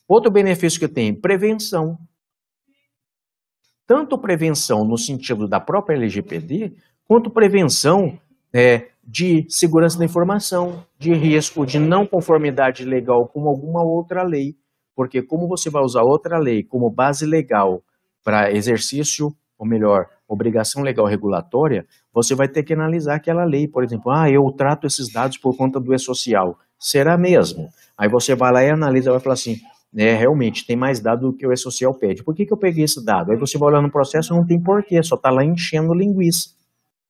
Outro benefício que tem, prevenção tanto prevenção no sentido da própria LGPD, quanto prevenção é, de segurança da informação, de risco, de não conformidade legal com alguma outra lei. Porque como você vai usar outra lei como base legal para exercício, ou melhor, obrigação legal regulatória, você vai ter que analisar aquela lei. Por exemplo, ah, eu trato esses dados por conta do e-social. Será mesmo? Aí você vai lá e analisa, vai falar assim, né, realmente tem mais dado do que o E-Social pede. Por que, que eu peguei esse dado? Aí você vai olhar no processo, não tem porquê, só está lá enchendo linguiça.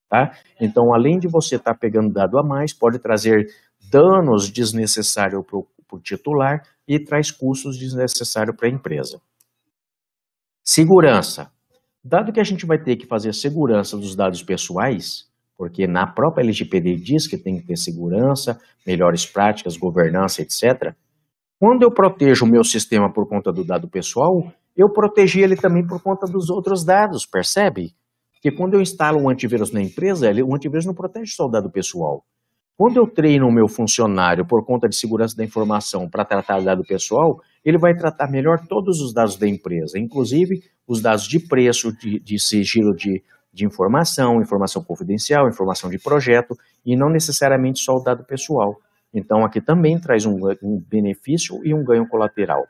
Tá? Então, além de você estar tá pegando dado a mais, pode trazer danos desnecessários para o titular e traz custos desnecessários para a empresa. Segurança. Dado que a gente vai ter que fazer segurança dos dados pessoais, porque na própria LGPD diz que tem que ter segurança, melhores práticas, governança, etc., quando eu protejo o meu sistema por conta do dado pessoal, eu protegi ele também por conta dos outros dados, percebe? Porque quando eu instalo um antivírus na empresa, ele, o antivírus não protege só o dado pessoal. Quando eu treino o meu funcionário por conta de segurança da informação para tratar dado pessoal, ele vai tratar melhor todos os dados da empresa, inclusive os dados de preço, de, de sigilo de, de informação, informação confidencial, informação de projeto, e não necessariamente só o dado pessoal. Então, aqui também traz um, um benefício e um ganho colateral.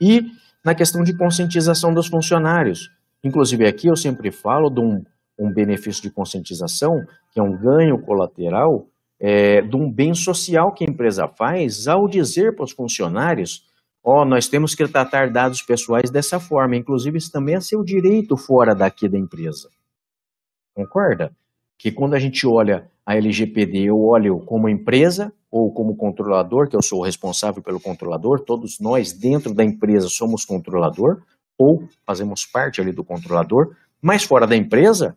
E na questão de conscientização dos funcionários. Inclusive, aqui eu sempre falo de um, um benefício de conscientização, que é um ganho colateral, é, de um bem social que a empresa faz ao dizer para os funcionários: ó, oh, nós temos que tratar dados pessoais dessa forma, inclusive isso também é seu direito fora daqui da empresa. Concorda? Que quando a gente olha a LGPD eu olho como empresa ou como controlador, que eu sou o responsável pelo controlador, todos nós dentro da empresa somos controlador ou fazemos parte ali do controlador, mas fora da empresa,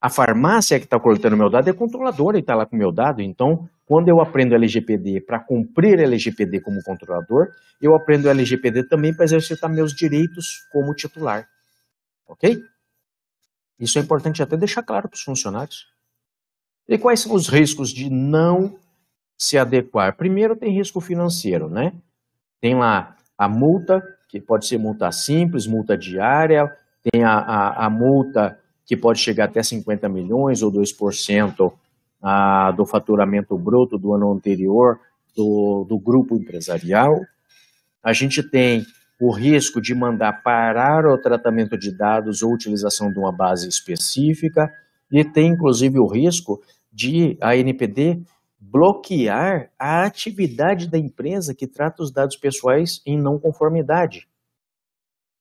a farmácia que está coletando meu dado é controladora e está lá com meu dado. Então, quando eu aprendo LGPD para cumprir LGPD como controlador, eu aprendo LGPD também para exercitar meus direitos como titular. Ok? Isso é importante até deixar claro para os funcionários. E quais são os riscos de não se adequar? Primeiro tem risco financeiro, né? Tem lá a multa, que pode ser multa simples, multa diária, tem a, a, a multa que pode chegar até 50 milhões ou 2% a, ah, do faturamento bruto do ano anterior do, do grupo empresarial. A gente tem o risco de mandar parar o tratamento de dados ou utilização de uma base específica e tem inclusive o risco de a NPD bloquear a atividade da empresa que trata os dados pessoais em não conformidade.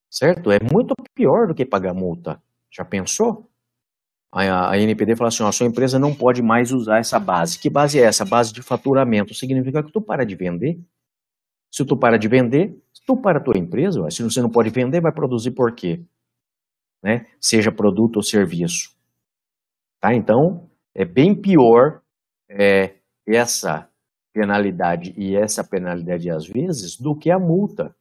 Certo? É muito pior do que pagar multa. Já pensou? A, a NPD fala assim: ó, a sua empresa não pode mais usar essa base. Que base é essa? Base de faturamento. Significa que tu para de vender. Se tu para de vender, tu para a tua empresa, se você não pode vender, vai produzir por quê? Né? Seja produto ou serviço. Tá? Então, é bem pior é, essa penalidade e essa penalidade às vezes do que a multa.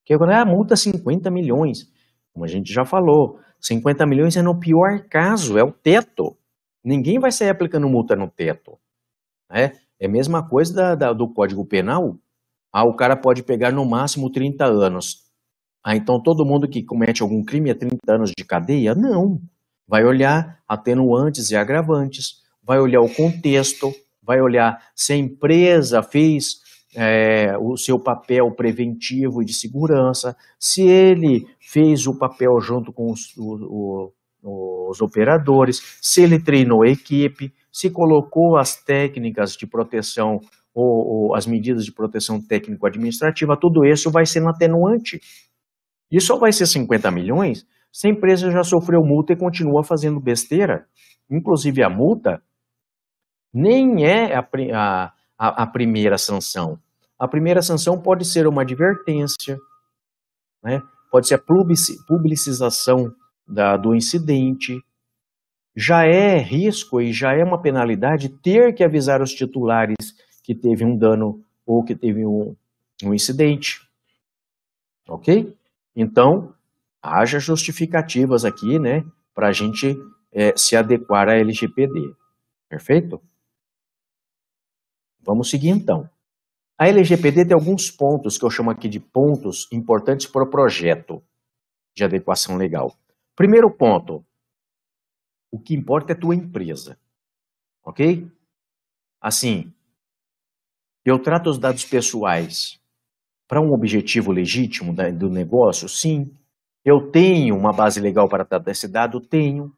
Porque quando é a multa 50 milhões, como a gente já falou, 50 milhões é no pior caso, é o teto. Ninguém vai sair aplicando multa no teto. Né? É a mesma coisa da, da, do Código Penal. Ah, o cara pode pegar no máximo 30 anos. Ah, então todo mundo que comete algum crime é 30 anos de cadeia? Não. Vai olhar atenuantes e agravantes, vai olhar o contexto, vai olhar se a empresa fez é, o seu papel preventivo e de segurança, se ele fez o papel junto com os, o, o, os operadores, se ele treinou a equipe, se colocou as técnicas de proteção ou, ou as medidas de proteção técnico-administrativa, tudo isso vai sendo atenuante. E só vai ser 50 milhões se a empresa já sofreu multa e continua fazendo besteira, inclusive a multa, nem é a, a, a primeira sanção. A primeira sanção pode ser uma advertência, né? pode ser a publicização da, do incidente. Já é risco e já é uma penalidade ter que avisar os titulares que teve um dano ou que teve um, um incidente. Ok? Então, haja justificativas aqui, né, para a gente é, se adequar à LGPD. Perfeito? Vamos seguir então. A LGPD tem alguns pontos que eu chamo aqui de pontos importantes para o projeto de adequação legal. Primeiro ponto: o que importa é a tua empresa, ok? Assim, eu trato os dados pessoais para um objetivo legítimo do negócio, sim. Eu tenho uma base legal para tratar desse dado? Tenho.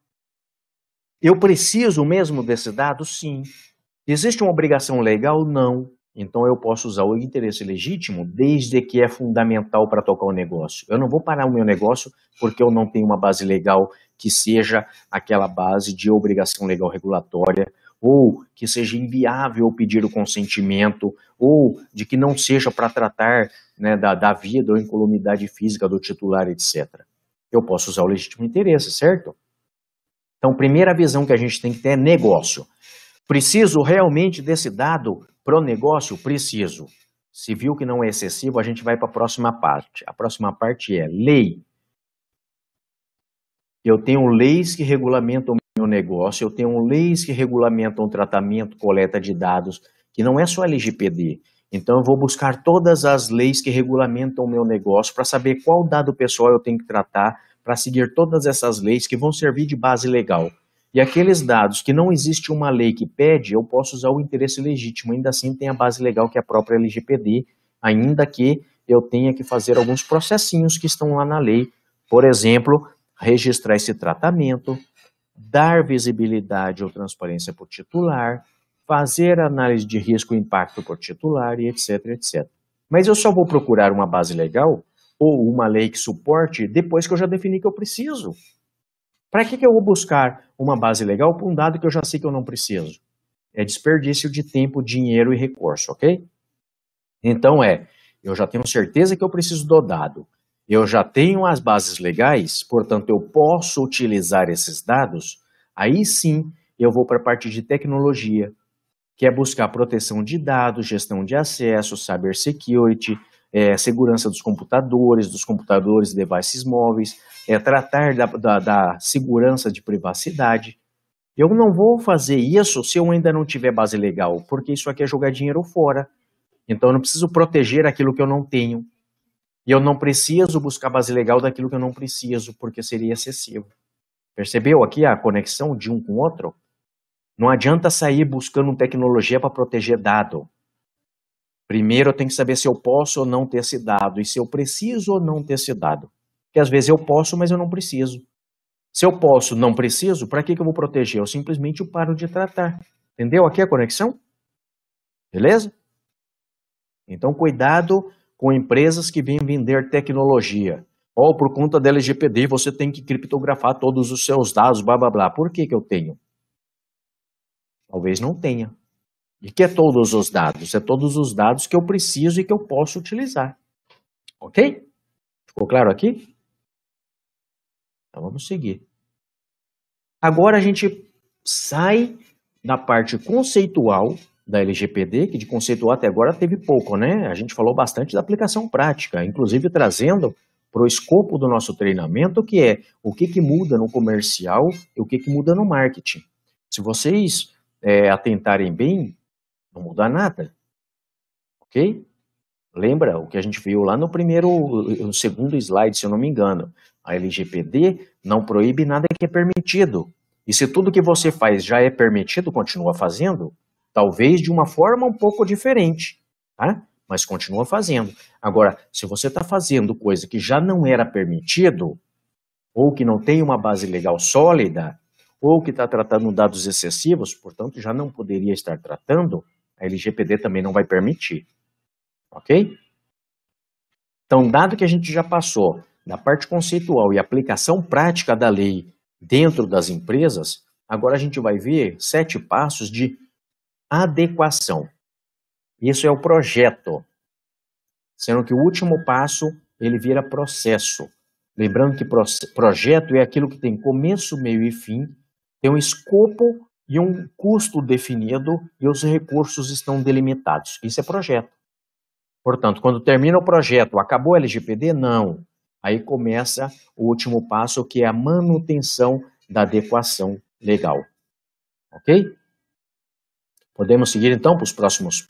Eu preciso mesmo desse dado? Sim. Existe uma obrigação legal? Não. Então eu posso usar o interesse legítimo desde que é fundamental para tocar o negócio. Eu não vou parar o meu negócio porque eu não tenho uma base legal que seja aquela base de obrigação legal regulatória ou que seja inviável pedir o consentimento, ou de que não seja para tratar né, da, da vida ou incolumidade física do titular, etc. Eu posso usar o legítimo interesse, certo? Então, primeira visão que a gente tem que ter é negócio. Preciso realmente desse dado pro negócio? Preciso. Se viu que não é excessivo, a gente vai para a próxima parte. A próxima parte é lei. Eu tenho leis que regulamentam meu negócio, eu tenho leis que regulamentam o tratamento, coleta de dados, que não é só LGPD. Então, eu vou buscar todas as leis que regulamentam o meu negócio para saber qual dado pessoal eu tenho que tratar, para seguir todas essas leis que vão servir de base legal. E aqueles dados que não existe uma lei que pede, eu posso usar o interesse legítimo. Ainda assim, tem a base legal que é a própria LGPD, ainda que eu tenha que fazer alguns processinhos que estão lá na lei. Por exemplo, registrar esse tratamento, dar visibilidade ou transparência por titular, fazer análise de risco e impacto por titular e etc, etc. Mas eu só vou procurar uma base legal ou uma lei que suporte depois que eu já defini que eu preciso. Para que, que eu vou buscar uma base legal para um dado que eu já sei que eu não preciso? É desperdício de tempo, dinheiro e recurso, ok? Então é, eu já tenho certeza que eu preciso do dado. Eu já tenho as bases legais, portanto, eu posso utilizar esses dados. Aí sim, eu vou para a parte de tecnologia, que é buscar proteção de dados, gestão de acesso, cyber security, é, segurança dos computadores, dos computadores e devices móveis, é tratar da, da, da segurança de privacidade. Eu não vou fazer isso se eu ainda não tiver base legal, porque isso aqui é jogar dinheiro fora. Então eu não preciso proteger aquilo que eu não tenho. E eu não preciso buscar base legal daquilo que eu não preciso, porque seria excessivo. Percebeu aqui a conexão de um com o outro? Não adianta sair buscando tecnologia para proteger dado. Primeiro eu tenho que saber se eu posso ou não ter esse dado e se eu preciso ou não ter esse dado. Porque às vezes eu posso, mas eu não preciso. Se eu posso, não preciso, para que, que eu vou proteger? Eu simplesmente paro de tratar. Entendeu aqui a conexão? Beleza? Então, cuidado com empresas que vêm vender tecnologia. Ou oh, por conta da LGPD, você tem que criptografar todos os seus dados, blá blá blá. Por que, que eu tenho? Talvez não tenha. E que é todos os dados? É todos os dados que eu preciso e que eu posso utilizar. Ok? Ficou claro aqui? Então vamos seguir. Agora a gente sai da parte conceitual da LGPD, que de conceitual até agora teve pouco, né? A gente falou bastante da aplicação prática, inclusive trazendo para o escopo do nosso treinamento, que é o que, que muda no comercial e o que, que muda no marketing. Se vocês é, atentarem bem, não muda nada. Ok? Lembra o que a gente viu lá no primeiro, no segundo slide, se eu não me engano. A LGPD não proíbe nada que é permitido. E se tudo que você faz já é permitido, continua fazendo, Talvez de uma forma um pouco diferente, tá? mas continua fazendo. Agora, se você está fazendo coisa que já não era permitido, ou que não tem uma base legal sólida, ou que está tratando dados excessivos, portanto, já não poderia estar tratando, a LGPD também não vai permitir. Ok? Então, dado que a gente já passou da parte conceitual e aplicação prática da lei dentro das empresas, agora a gente vai ver sete passos de adequação. Isso é o projeto, sendo que o último passo ele vira processo. Lembrando que projeto é aquilo que tem começo, meio e fim, tem um escopo e um custo definido e os recursos estão delimitados. Isso é projeto. Portanto, quando termina o projeto, acabou o LGPD? Não. Aí começa o último passo, que é a manutenção da adequação legal. Ok? Podemos seguir então para os próximos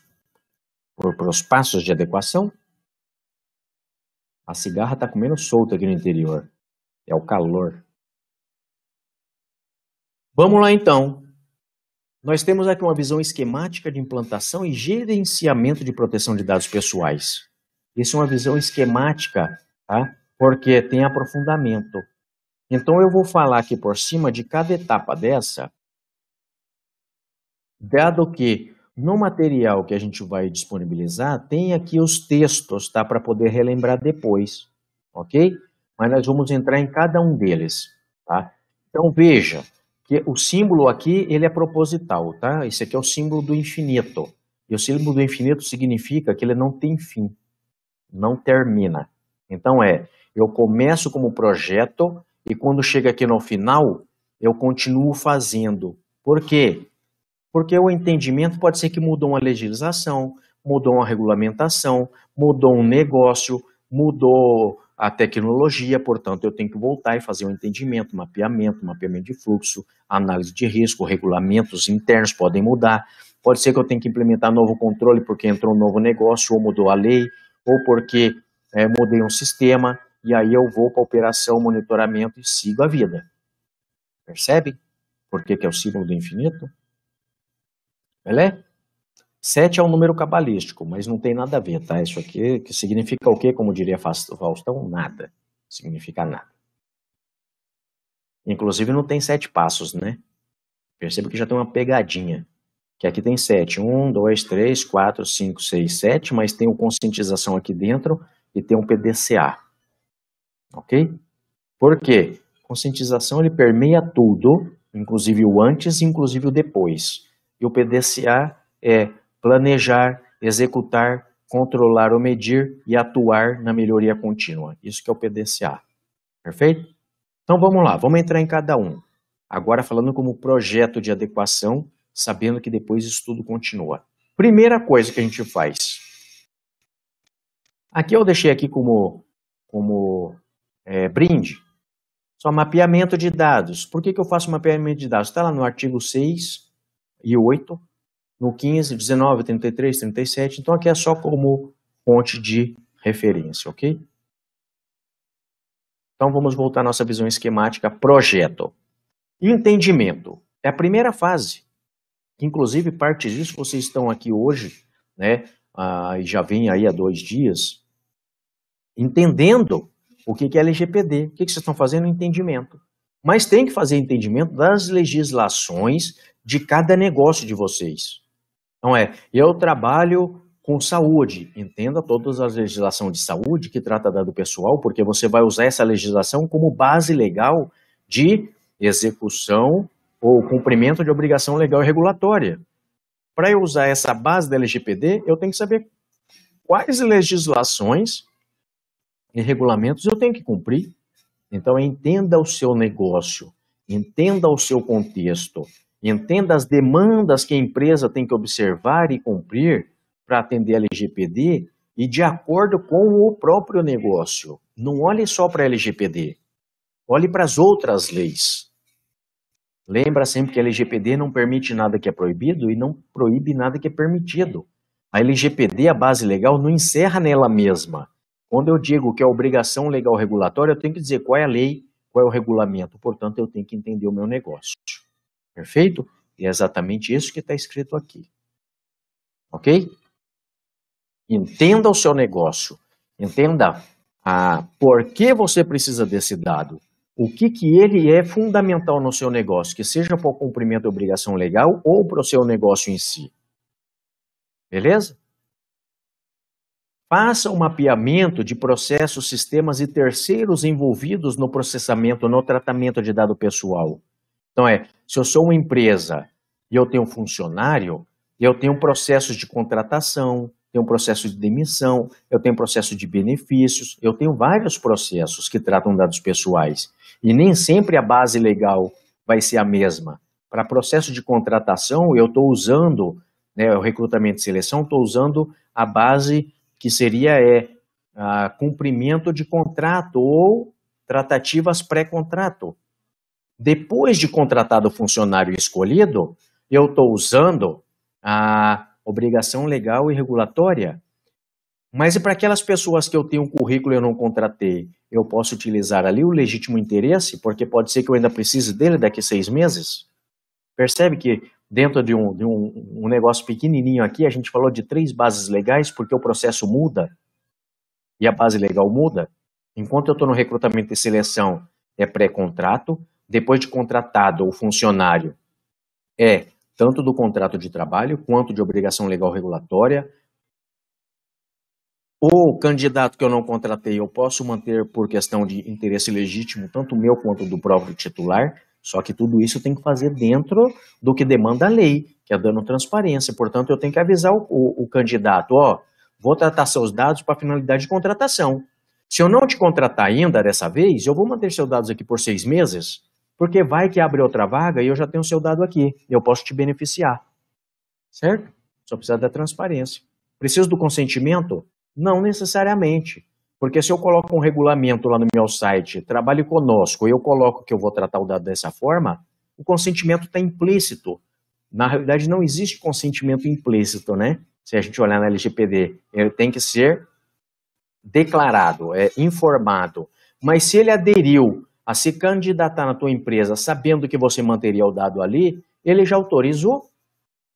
para os passos de adequação? A cigarra está comendo solta aqui no interior. É o calor. Vamos lá então. Nós temos aqui uma visão esquemática de implantação e gerenciamento de proteção de dados pessoais. Isso é uma visão esquemática, tá? porque tem aprofundamento. Então eu vou falar aqui por cima de cada etapa dessa dado que no material que a gente vai disponibilizar tem aqui os textos, tá, para poder relembrar depois, ok? Mas nós vamos entrar em cada um deles, tá? Então veja que o símbolo aqui ele é proposital, tá? Esse aqui é o símbolo do infinito. E o símbolo do infinito significa que ele não tem fim, não termina. Então é, eu começo como projeto e quando chega aqui no final, eu continuo fazendo. Por quê? Porque o entendimento pode ser que mudou uma legislação, mudou uma regulamentação, mudou um negócio, mudou a tecnologia, portanto, eu tenho que voltar e fazer um entendimento, mapeamento, mapeamento de fluxo, análise de risco, regulamentos internos podem mudar. Pode ser que eu tenha que implementar novo controle porque entrou um novo negócio, ou mudou a lei, ou porque é, mudei um sistema, e aí eu vou para operação, monitoramento e sigo a vida. Percebe? Por que, que é o símbolo do infinito? Beleza? Sete é um número cabalístico, mas não tem nada a ver, tá? Isso aqui que significa o quê? Como diria Faustão, nada. Significa nada. Inclusive não tem sete passos, né? Perceba que já tem uma pegadinha. Que aqui tem sete. Um, dois, três, quatro, cinco, seis, sete, mas tem o conscientização aqui dentro e tem um PDCA. Ok? Por quê? Conscientização ele permeia tudo, inclusive o antes, e inclusive o depois. E o PDCA é planejar, executar, controlar ou medir e atuar na melhoria contínua. Isso que é o PDCA. Perfeito? Então vamos lá, vamos entrar em cada um. Agora falando como projeto de adequação, sabendo que depois isso tudo continua. Primeira coisa que a gente faz. Aqui eu deixei aqui como, como é, brinde, só mapeamento de dados. Por que, que eu faço mapeamento de dados? Está lá no artigo 6 e 8, no 15, 19, 33, 37. Então aqui é só como fonte de referência, ok? Então vamos voltar à nossa visão esquemática projeto. Entendimento é a primeira fase. Inclusive, parte disso vocês estão aqui hoje, né? Ah, já vem aí há dois dias, entendendo o que é LGPD, o que vocês estão fazendo? Entendimento. Mas tem que fazer entendimento das legislações de cada negócio de vocês. Não é, eu trabalho com saúde. Entenda todas as legislações de saúde que trata da do pessoal, porque você vai usar essa legislação como base legal de execução ou cumprimento de obrigação legal e regulatória. Para eu usar essa base da LGPD, eu tenho que saber quais legislações e regulamentos eu tenho que cumprir. Então, entenda o seu negócio, entenda o seu contexto, entenda as demandas que a empresa tem que observar e cumprir para atender a LGPD e de acordo com o próprio negócio. Não olhe só para a LGPD, olhe para as outras leis. Lembra sempre que a LGPD não permite nada que é proibido e não proíbe nada que é permitido. A LGPD, a base legal, não encerra nela mesma. Quando eu digo que é obrigação legal regulatória, eu tenho que dizer qual é a lei, qual é o regulamento. Portanto, eu tenho que entender o meu negócio. Perfeito? E é exatamente isso que está escrito aqui. Ok? Entenda o seu negócio. Entenda a ah, por que você precisa desse dado. O que, que ele é fundamental no seu negócio, que seja para o cumprimento de obrigação legal ou para o seu negócio em si. Beleza? Faça um mapeamento de processos, sistemas e terceiros envolvidos no processamento, no tratamento de dado pessoal. Então é, se eu sou uma empresa e eu tenho um funcionário, eu tenho processos de contratação, tenho processo de demissão, eu tenho processo de benefícios, eu tenho vários processos que tratam dados pessoais. E nem sempre a base legal vai ser a mesma. Para processo de contratação, eu estou usando, né, o recrutamento e seleção, estou usando a base que seria é, ah, cumprimento de contrato ou tratativas pré-contrato. Depois de contratado o funcionário escolhido, eu estou usando a obrigação legal e regulatória. Mas e para aquelas pessoas que eu tenho um currículo e eu não contratei, eu posso utilizar ali o legítimo interesse, porque pode ser que eu ainda precise dele daqui a seis meses? Percebe que dentro de, um, de um, um negócio pequenininho aqui, a gente falou de três bases legais, porque o processo muda e a base legal muda. Enquanto eu estou no recrutamento e seleção, é pré-contrato, depois de contratado o funcionário é tanto do contrato de trabalho quanto de obrigação legal regulatória. O candidato que eu não contratei, eu posso manter por questão de interesse legítimo, tanto meu quanto do próprio titular, só que tudo isso tem que fazer dentro do que demanda a lei, que é dando transparência. Portanto, eu tenho que avisar o, o, o candidato, ó, vou tratar seus dados para finalidade de contratação. Se eu não te contratar ainda dessa vez, eu vou manter seus dados aqui por seis meses, porque vai que abre outra vaga e eu já tenho o seu dado aqui. Eu posso te beneficiar. Certo? Só precisa da transparência. Preciso do consentimento? Não necessariamente. Porque se eu coloco um regulamento lá no meu site, trabalhe conosco, e eu coloco que eu vou tratar o dado dessa forma, o consentimento está implícito. Na realidade, não existe consentimento implícito, né? Se a gente olhar na LGPD, ele tem que ser declarado, é informado. Mas se ele aderiu a se candidatar na tua empresa sabendo que você manteria o dado ali, ele já autorizou,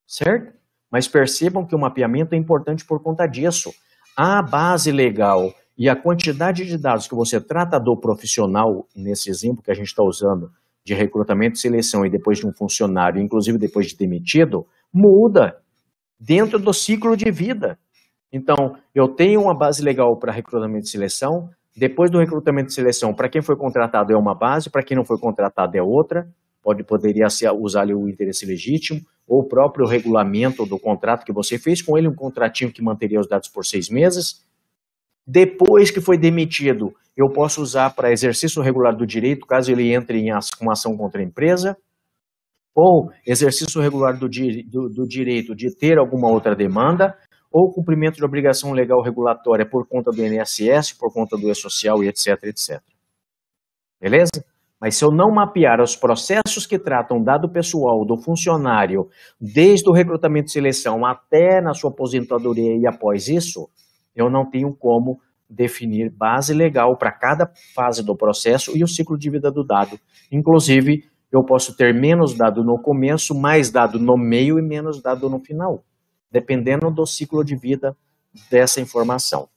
certo? Mas percebam que o mapeamento é importante por conta disso. A base legal e a quantidade de dados que você trata do profissional, nesse exemplo que a gente está usando, de recrutamento e seleção e depois de um funcionário, inclusive depois de demitido, muda dentro do ciclo de vida. Então, eu tenho uma base legal para recrutamento e seleção, depois do recrutamento de seleção, para quem foi contratado é uma base, para quem não foi contratado é outra, pode, poderia usar ali o interesse legítimo, ou o próprio regulamento do contrato que você fez, com ele um contratinho que manteria os dados por seis meses. Depois que foi demitido, eu posso usar para exercício regular do direito, caso ele entre em ação, com ação contra a empresa, ou exercício regular do, do, do direito de ter alguma outra demanda, ou cumprimento de obrigação legal regulatória por conta do INSS, por conta do E-Social e etc, etc. Beleza? Mas se eu não mapear os processos que tratam dado pessoal do funcionário, desde o recrutamento e seleção até na sua aposentadoria e após isso, eu não tenho como definir base legal para cada fase do processo e o ciclo de vida do dado. Inclusive, eu posso ter menos dado no começo, mais dado no meio e menos dado no final dependendo do ciclo de vida dessa informação.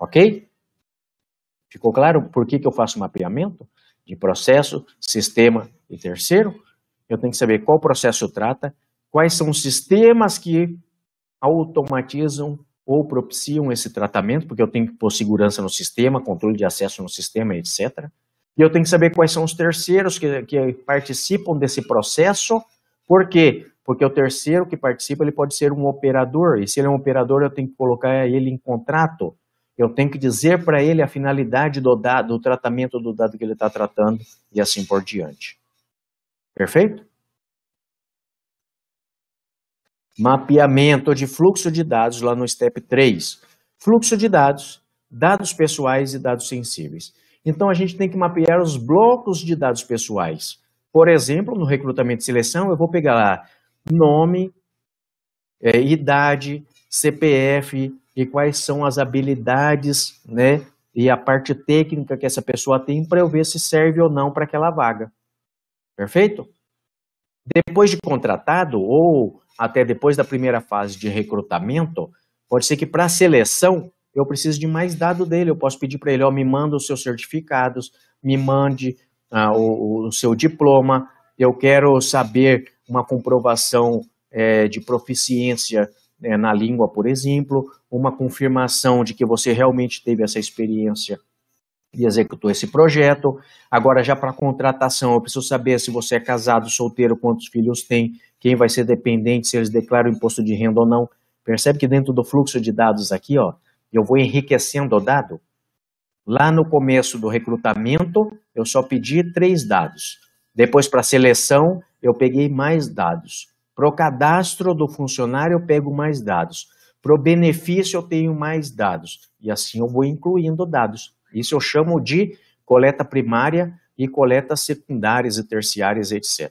Ok? Ficou claro por que, que eu faço mapeamento de processo, sistema e terceiro? Eu tenho que saber qual processo trata, quais são os sistemas que automatizam ou propiciam esse tratamento, porque eu tenho que pôr segurança no sistema, controle de acesso no sistema, etc. E eu tenho que saber quais são os terceiros que, que participam desse processo, porque porque o terceiro que participa ele pode ser um operador, e se ele é um operador, eu tenho que colocar ele em contrato, eu tenho que dizer para ele a finalidade do dado, do tratamento do dado que ele está tratando, e assim por diante. Perfeito? Mapeamento de fluxo de dados lá no step 3. Fluxo de dados, dados pessoais e dados sensíveis. Então a gente tem que mapear os blocos de dados pessoais. Por exemplo, no recrutamento e seleção, eu vou pegar lá nome, é, idade, CPF e quais são as habilidades, né? E a parte técnica que essa pessoa tem para eu ver se serve ou não para aquela vaga. Perfeito? Depois de contratado ou até depois da primeira fase de recrutamento, pode ser que para seleção eu precise de mais dado dele. Eu posso pedir para ele, ó, me manda os seus certificados, me mande ah, o, o seu diploma. Eu quero saber uma comprovação é, de proficiência é, na língua, por exemplo, uma confirmação de que você realmente teve essa experiência e executou esse projeto. Agora, já para contratação, eu preciso saber se você é casado, solteiro, quantos filhos tem, quem vai ser dependente, se eles declaram imposto de renda ou não. Percebe que dentro do fluxo de dados aqui, ó, eu vou enriquecendo o dado? Lá no começo do recrutamento, eu só pedi três dados. Depois, para seleção, eu peguei mais dados. Para o cadastro do funcionário, eu pego mais dados. Para o benefício, eu tenho mais dados. E assim eu vou incluindo dados. Isso eu chamo de coleta primária e coletas secundárias e terciárias, etc.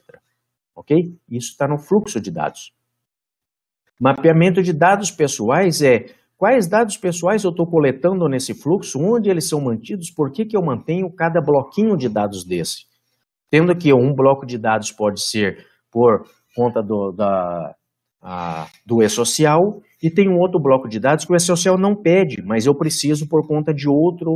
Ok? Isso está no fluxo de dados. Mapeamento de dados pessoais é quais dados pessoais eu estou coletando nesse fluxo, onde eles são mantidos, por que, que eu mantenho cada bloquinho de dados desse tendo aqui um bloco de dados pode ser por conta do, da, a, do E-Social, e tem um outro bloco de dados que o E-Social não pede, mas eu preciso por conta de outra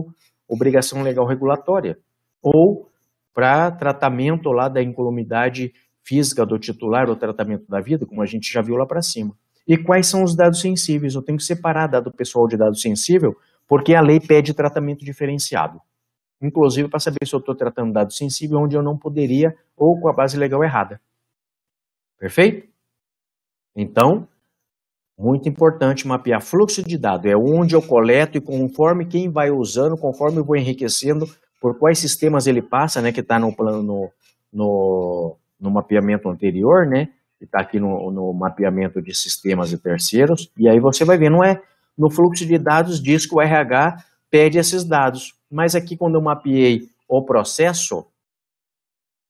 obrigação legal regulatória, ou para tratamento lá da incolumidade física do titular ou tratamento da vida, como a gente já viu lá para cima. E quais são os dados sensíveis? Eu tenho que separar dado pessoal de dado sensível, porque a lei pede tratamento diferenciado inclusive para saber se eu estou tratando dados sensíveis onde eu não poderia ou com a base legal errada. Perfeito? Então, muito importante mapear fluxo de dado, é onde eu coleto e conforme quem vai usando, conforme eu vou enriquecendo, por quais sistemas ele passa, né, que está no plano no, no, no, mapeamento anterior, né, que está aqui no, no mapeamento de sistemas e terceiros, e aí você vai ver, não é no fluxo de dados diz que o RH pede esses dados, mas aqui, quando eu mapeei o processo,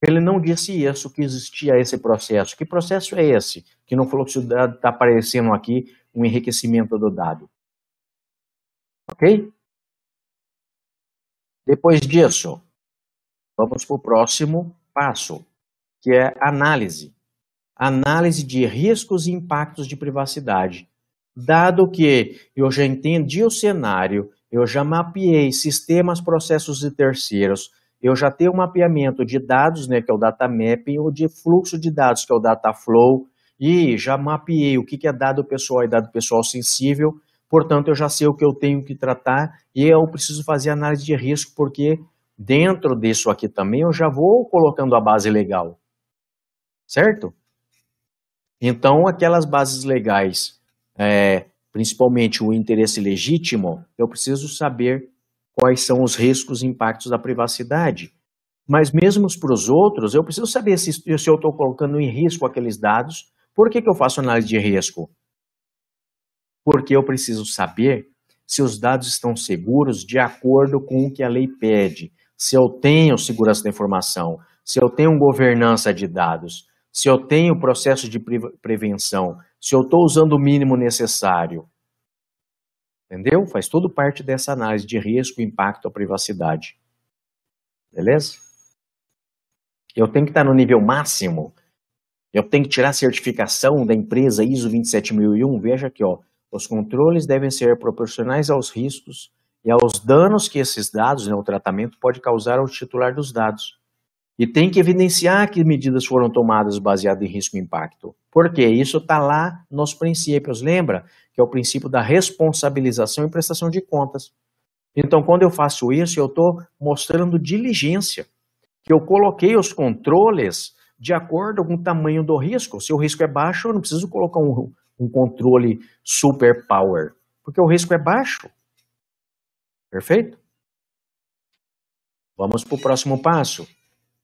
ele não disse isso, que existia esse processo. Que processo é esse? Que no fluxo de dados está aparecendo aqui um enriquecimento do dado. Ok? Depois disso, vamos para o próximo passo, que é análise. Análise de riscos e impactos de privacidade. Dado que eu já entendi o cenário eu já mapeei sistemas, processos e terceiros, eu já tenho um mapeamento de dados, né, que é o data mapping, ou de fluxo de dados, que é o data flow, e já mapeei o que é dado pessoal e dado pessoal sensível, portanto, eu já sei o que eu tenho que tratar e eu preciso fazer análise de risco, porque dentro disso aqui também eu já vou colocando a base legal, certo? Então, aquelas bases legais é, principalmente o interesse legítimo, eu preciso saber quais são os riscos e impactos da privacidade. Mas mesmo para os outros, eu preciso saber se, se eu estou colocando em risco aqueles dados. Por que, que eu faço análise de risco? Porque eu preciso saber se os dados estão seguros de acordo com o que a lei pede, se eu tenho segurança da informação, se eu tenho governança de dados, se eu tenho processo de prevenção, se eu estou usando o mínimo necessário. Entendeu? Faz tudo parte dessa análise de risco, impacto à privacidade. Beleza? Eu tenho que estar tá no nível máximo. Eu tenho que tirar a certificação da empresa ISO 27001. Veja aqui, ó. Os controles devem ser proporcionais aos riscos e aos danos que esses dados, né, o tratamento, pode causar ao titular dos dados. E tem que evidenciar que medidas foram tomadas baseadas em risco e impacto. Porque isso está lá nos princípios, lembra? Que é o princípio da responsabilização e prestação de contas. Então, quando eu faço isso, eu estou mostrando diligência, que eu coloquei os controles de acordo com o tamanho do risco. Se o risco é baixo, eu não preciso colocar um, um controle super power, porque o risco é baixo. Perfeito? Vamos para o próximo passo.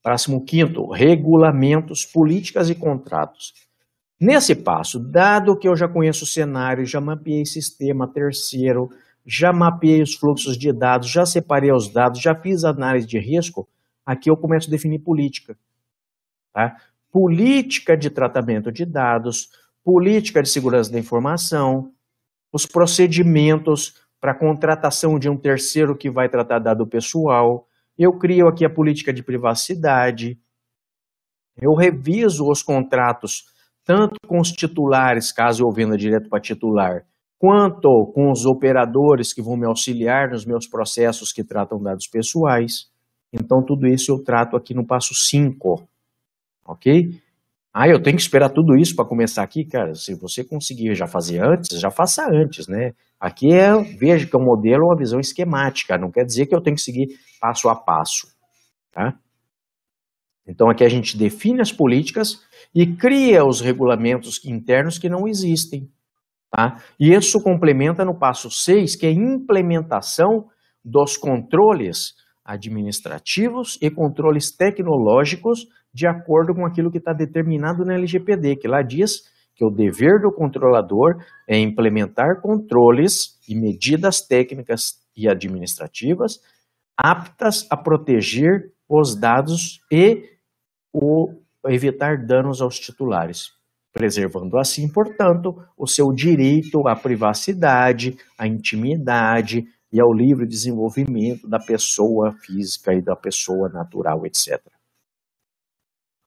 Próximo quinto regulamentos, políticas e contratos. Nesse passo, dado que eu já conheço o cenário, já mapeei sistema terceiro, já mapeei os fluxos de dados, já separei os dados, já fiz análise de risco, aqui eu começo a definir política. Tá? Política de tratamento de dados, política de segurança da informação, os procedimentos para contratação de um terceiro que vai tratar dado pessoal, eu crio aqui a política de privacidade, eu reviso os contratos, tanto com os titulares, caso eu venda direto para titular, quanto com os operadores que vão me auxiliar nos meus processos que tratam dados pessoais. Então, tudo isso eu trato aqui no passo 5, ok? Ah, eu tenho que esperar tudo isso para começar aqui, cara. Se você conseguir já fazer antes, já faça antes, né? Aqui é, veja que é um modelo, uma visão esquemática. Não quer dizer que eu tenho que seguir passo a passo. Tá? Então aqui a gente define as políticas e cria os regulamentos internos que não existem. Tá? E isso complementa no passo 6, que é implementação dos controles administrativos e controles tecnológicos de acordo com aquilo que está determinado na LGPD, que lá diz que o dever do controlador é implementar controles e medidas técnicas e administrativas aptas a proteger os dados e o, evitar danos aos titulares, preservando assim, portanto, o seu direito à privacidade, à intimidade e ao livre desenvolvimento da pessoa física e da pessoa natural, etc.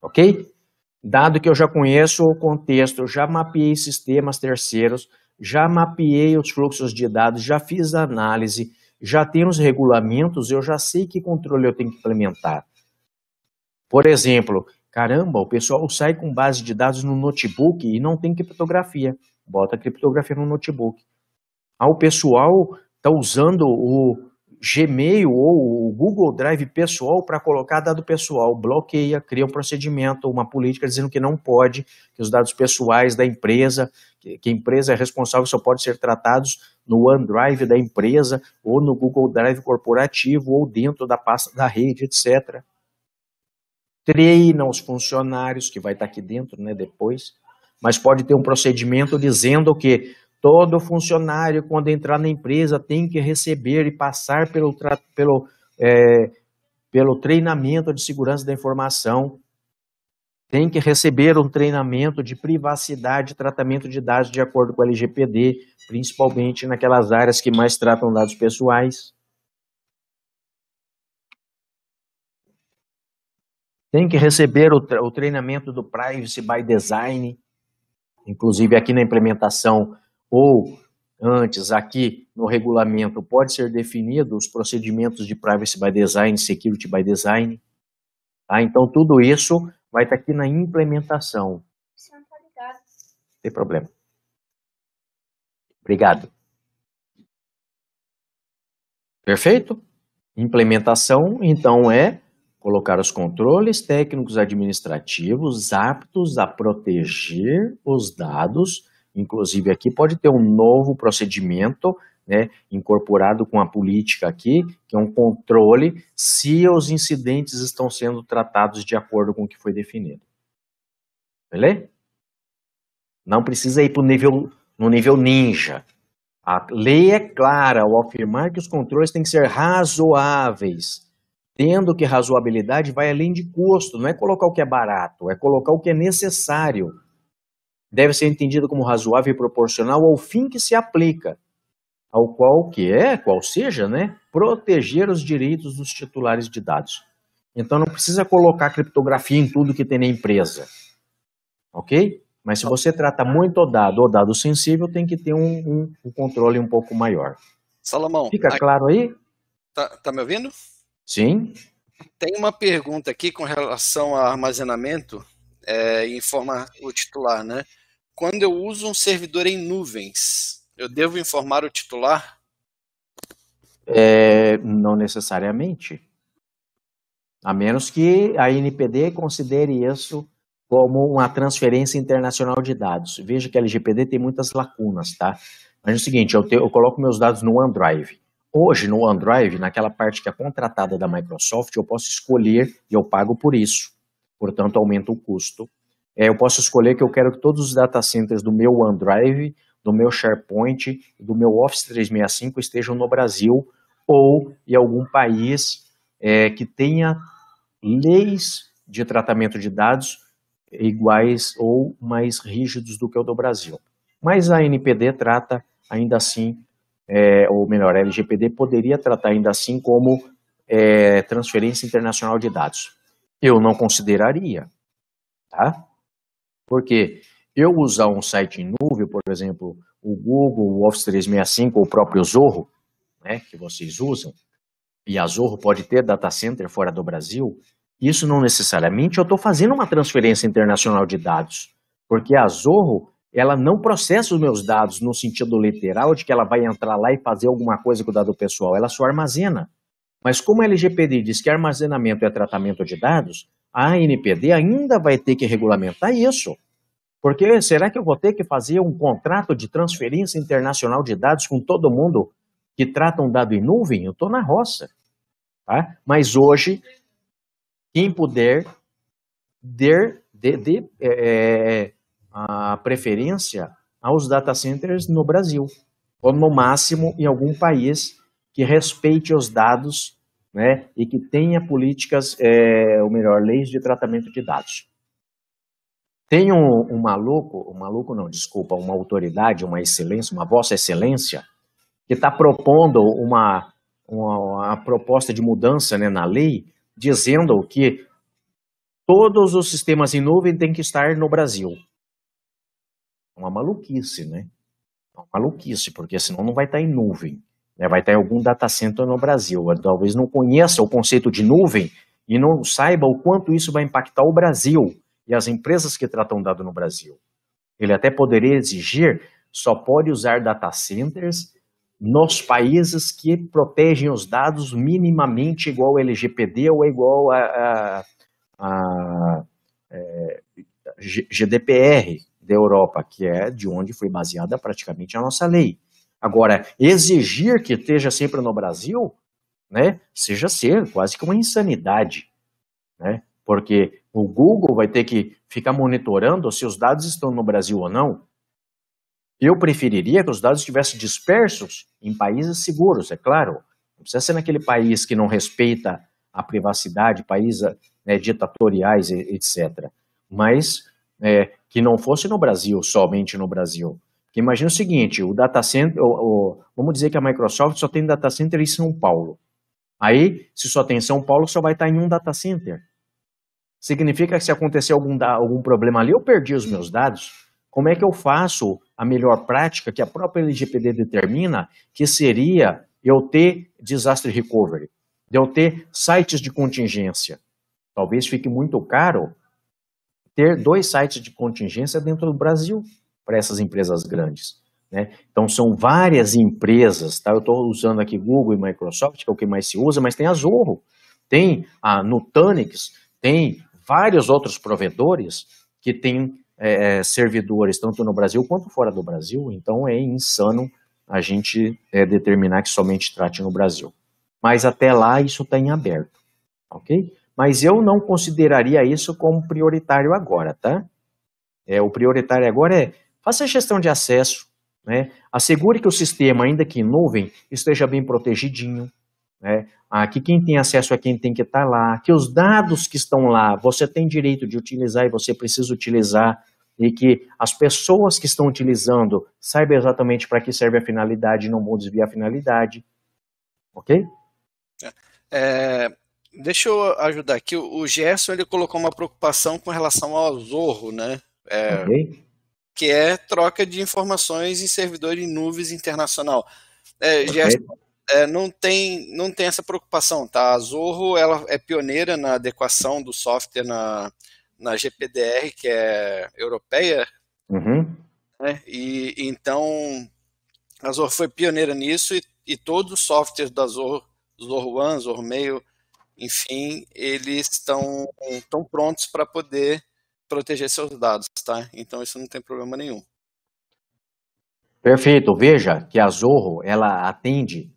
Ok? Dado que eu já conheço o contexto, já mapeei sistemas terceiros, já mapeei os fluxos de dados, já fiz análise, já tem os regulamentos, eu já sei que controle eu tenho que implementar. Por exemplo, caramba, o pessoal sai com base de dados no notebook e não tem criptografia. Bota criptografia no notebook. Ah, o pessoal está usando o Gmail ou o Google Drive pessoal para colocar dado pessoal. Bloqueia, cria um procedimento, uma política dizendo que não pode, que os dados pessoais da empresa, que a empresa é responsável, só pode ser tratados no OneDrive da empresa, ou no Google Drive corporativo, ou dentro da pasta da rede, etc. Treina os funcionários, que vai estar aqui dentro né, depois, mas pode ter um procedimento dizendo que todo funcionário, quando entrar na empresa, tem que receber e passar pelo, pelo, é, pelo treinamento de segurança da informação tem que receber um treinamento de privacidade e tratamento de dados de acordo com o LGPD, principalmente naquelas áreas que mais tratam dados pessoais. Tem que receber o, o treinamento do Privacy by Design, inclusive aqui na implementação ou antes, aqui no regulamento, pode ser definido os procedimentos de Privacy by Design, Security by Design. Tá? Então, tudo isso vai estar tá aqui na implementação. Tá não tem problema. Obrigado. Perfeito? Implementação, então, é colocar os controles técnicos administrativos aptos a proteger os dados. Inclusive, aqui pode ter um novo procedimento né, incorporado com a política aqui, que é um controle se os incidentes estão sendo tratados de acordo com o que foi definido. Beleza? Não precisa ir para nível, no nível ninja. A lei é clara ao afirmar que os controles têm que ser razoáveis, tendo que razoabilidade vai além de custo, não é colocar o que é barato, é colocar o que é necessário. Deve ser entendido como razoável e proporcional ao fim que se aplica ao qual que é, qual seja, né, proteger os direitos dos titulares de dados. Então não precisa colocar criptografia em tudo que tem na empresa, ok? Mas se você trata muito o dado ou dado sensível, tem que ter um, um, um, controle um pouco maior. Salomão. Fica claro aí? Tá, tá me ouvindo? Sim. Tem uma pergunta aqui com relação a armazenamento é, informar o titular, né? Quando eu uso um servidor em nuvens, eu devo informar o titular? É, não necessariamente. A menos que a NPD considere isso como uma transferência internacional de dados. Veja que a LGPD tem muitas lacunas, tá? Mas é o seguinte, eu, te, eu coloco meus dados no OneDrive. Hoje, no OneDrive, naquela parte que é contratada da Microsoft, eu posso escolher, e eu pago por isso, portanto aumenta o custo. É, eu posso escolher que eu quero que todos os data centers do meu OneDrive do meu SharePoint, do meu Office 365 estejam no Brasil ou em algum país é, que tenha leis de tratamento de dados iguais ou mais rígidos do que o do Brasil. Mas a NPD trata ainda assim, é, ou melhor, a LGPD poderia tratar ainda assim como é, transferência internacional de dados. Eu não consideraria, tá? Porque eu usar um site em nuvem, por exemplo, o Google, o Office 365 ou o próprio Zorro, né, que vocês usam, e a Zorro pode ter data center fora do Brasil, isso não necessariamente eu estou fazendo uma transferência internacional de dados, porque a Zorro ela não processa os meus dados no sentido literal de que ela vai entrar lá e fazer alguma coisa com o dado pessoal, ela só armazena. Mas como a LGPD diz que armazenamento é tratamento de dados, a ANPD ainda vai ter que regulamentar isso. Porque será que eu vou ter que fazer um contrato de transferência internacional de dados com todo mundo que trata um dado em nuvem? Eu estou na roça. Tá? Mas hoje, quem puder der, de, de, é, é, a preferência aos data centers no Brasil, ou no máximo em algum país que respeite os dados né, e que tenha políticas, é, ou melhor, leis de tratamento de dados. Tem um, um, maluco, um maluco não, desculpa, uma autoridade, uma excelência, uma vossa excelência, que está propondo uma, uma, uma, proposta de mudança né, na lei, dizendo que todos os sistemas em nuvem têm que estar no Brasil. É uma maluquice, né? É uma maluquice, porque senão não vai estar tá em nuvem. Né? Vai estar tá em algum data center no Brasil. Talvez não conheça o conceito de nuvem e não saiba o quanto isso vai impactar o Brasil e as empresas que tratam dado no Brasil. Ele até poderia exigir só pode usar data centers nos países que protegem os dados minimamente igual ao LGPD ou igual a, a, a é, GDPR da Europa, que é de onde foi baseada praticamente a nossa lei. Agora, exigir que esteja sempre no Brasil, né, seja ser quase que uma insanidade, né? porque o Google vai ter que ficar monitorando se os dados estão no Brasil ou não. Eu preferiria que os dados estivessem dispersos em países seguros, é claro. Não precisa ser naquele país que não respeita a privacidade, países né, ditatoriais, etc. Mas é, que não fosse no Brasil, somente no Brasil. imagina o seguinte, o data center, o, o, vamos dizer que a Microsoft só tem data center em São Paulo. Aí, se só tem São Paulo, só vai estar em um data center. Significa que se acontecer algum, algum problema ali, eu perdi os meus dados? Como é que eu faço a melhor prática que a própria LGPD determina, que seria eu ter disaster recovery, de eu ter sites de contingência? Talvez fique muito caro ter dois sites de contingência dentro do Brasil para essas empresas grandes. Né? Então, são várias empresas, tá? eu estou usando aqui Google e Microsoft, que é o que mais se usa, mas tem a Zorro, tem a Nutanix, tem vários outros provedores que têm é, é, servidores tanto no Brasil quanto fora do Brasil, então é insano a gente é, determinar que somente trate no Brasil. Mas até lá isso está em aberto, ok? Mas eu não consideraria isso como prioritário agora, tá? É, o prioritário agora é faça a gestão de acesso, né? assegure que o sistema, ainda que em nuvem, esteja bem protegidinho, né? Aqui quem tem acesso é quem tem que estar tá lá, que os dados que estão lá você tem direito de utilizar e você precisa utilizar, e que as pessoas que estão utilizando saibam exatamente para que serve a finalidade e não vão desviar a finalidade. Ok? É, é deixa eu ajudar aqui. O Gerson ele colocou uma preocupação com relação ao Zorro, né? É, okay. Que é troca de informações em servidor de nuvens internacional. É, okay. Gerson, é, não, tem, não tem essa preocupação, tá? A Zorro ela é pioneira na adequação do software na, na GPDR, que é europeia, uhum. né? e então a Zorro foi pioneira nisso e, e todos os softwares da Zorro, Zorro One, Zorro Mail, enfim, eles estão tão prontos para poder proteger seus dados, tá? Então isso não tem problema nenhum. Perfeito. Veja que a Zorro ela atende